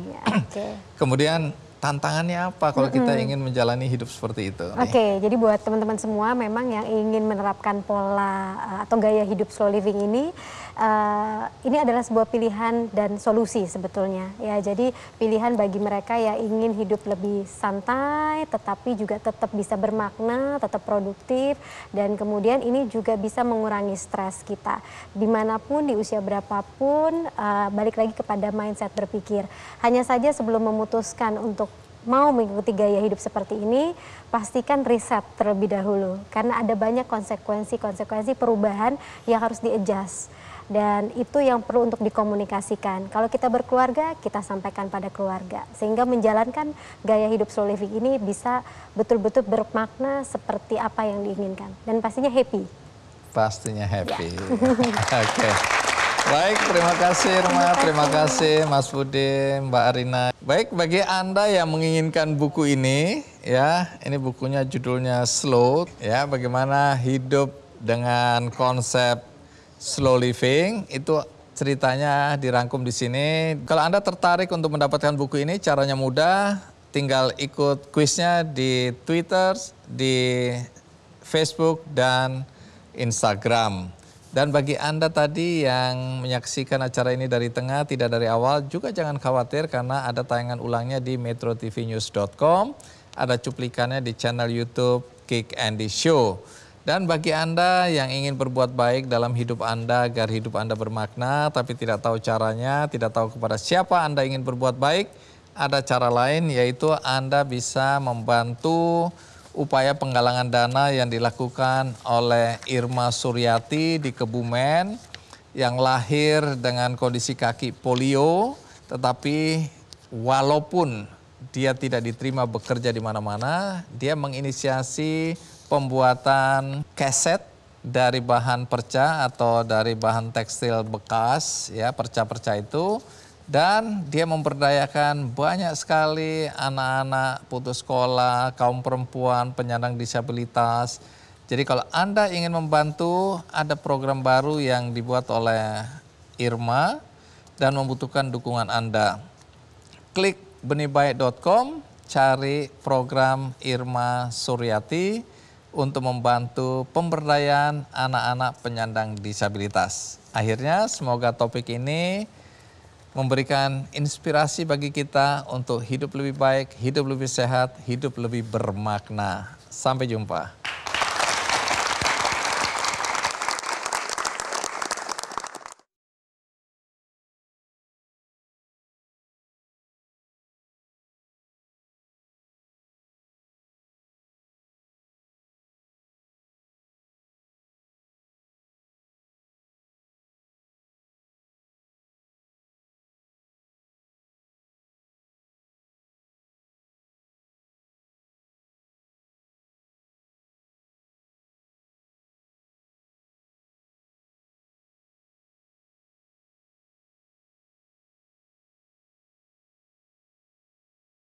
living. Ya, okay. Kemudian tantangannya apa kalau -hmm. kita ingin menjalani hidup seperti itu? Oke, okay, jadi buat teman-teman semua memang yang ingin menerapkan pola eh, atau gaya hidup slow living ini Eh, ini adalah sebuah pilihan dan solusi sebetulnya ya jadi pilihan bagi mereka yang ingin hidup lebih santai tetapi juga tetap bisa bermakna tetap produktif dan kemudian ini juga bisa mengurangi stres kita dimanapun di usia berapapun uh, balik lagi kepada mindset berpikir hanya saja sebelum memutuskan untuk mau mengikuti gaya hidup seperti ini, pastikan riset terlebih dahulu. Karena ada banyak konsekuensi-konsekuensi perubahan yang harus di-adjust dan itu yang perlu untuk dikomunikasikan. Kalau kita berkeluarga, kita sampaikan pada keluarga sehingga menjalankan gaya hidup slow living ini bisa betul-betul bermakna seperti apa yang diinginkan dan pastinya happy. Pastinya happy. Ya. Oke. okay. Baik, terima kasih Irma, terima kasih Mas Budi, Mbak Arina. Baik, bagi Anda yang menginginkan buku ini, ya, ini bukunya judulnya Slow, ya, bagaimana hidup dengan konsep slow living itu ceritanya dirangkum di sini. Kalau Anda tertarik untuk mendapatkan buku ini caranya mudah, tinggal ikut kuisnya di Twitter, di Facebook dan Instagram. Dan bagi Anda tadi yang menyaksikan acara ini dari tengah, tidak dari awal, juga jangan khawatir karena ada tayangan ulangnya di metrotvnews.com, ada cuplikannya di channel YouTube Kick Andy Show. Dan bagi Anda yang ingin berbuat baik dalam hidup Anda agar hidup Anda bermakna tapi tidak tahu caranya, tidak tahu kepada siapa Anda ingin berbuat baik, ada cara lain yaitu Anda bisa membantu upaya penggalangan dana yang dilakukan oleh Irma Suryati di Kebumen yang lahir dengan kondisi kaki polio tetapi walaupun dia tidak diterima bekerja di mana-mana, dia menginisiasi pembuatan keset dari bahan perca atau dari bahan tekstil bekas ya perca-perca itu dan dia memperdayakan banyak sekali anak-anak putus sekolah, kaum perempuan, penyandang disabilitas. Jadi kalau Anda ingin membantu ada program baru yang dibuat oleh Irma dan membutuhkan dukungan Anda. Klik benibaik.com, cari program Irma Suryati untuk membantu pemberdayaan anak-anak penyandang disabilitas. Akhirnya semoga topik ini memberikan inspirasi bagi kita untuk hidup lebih baik, hidup lebih sehat, hidup lebih bermakna. Sampai jumpa.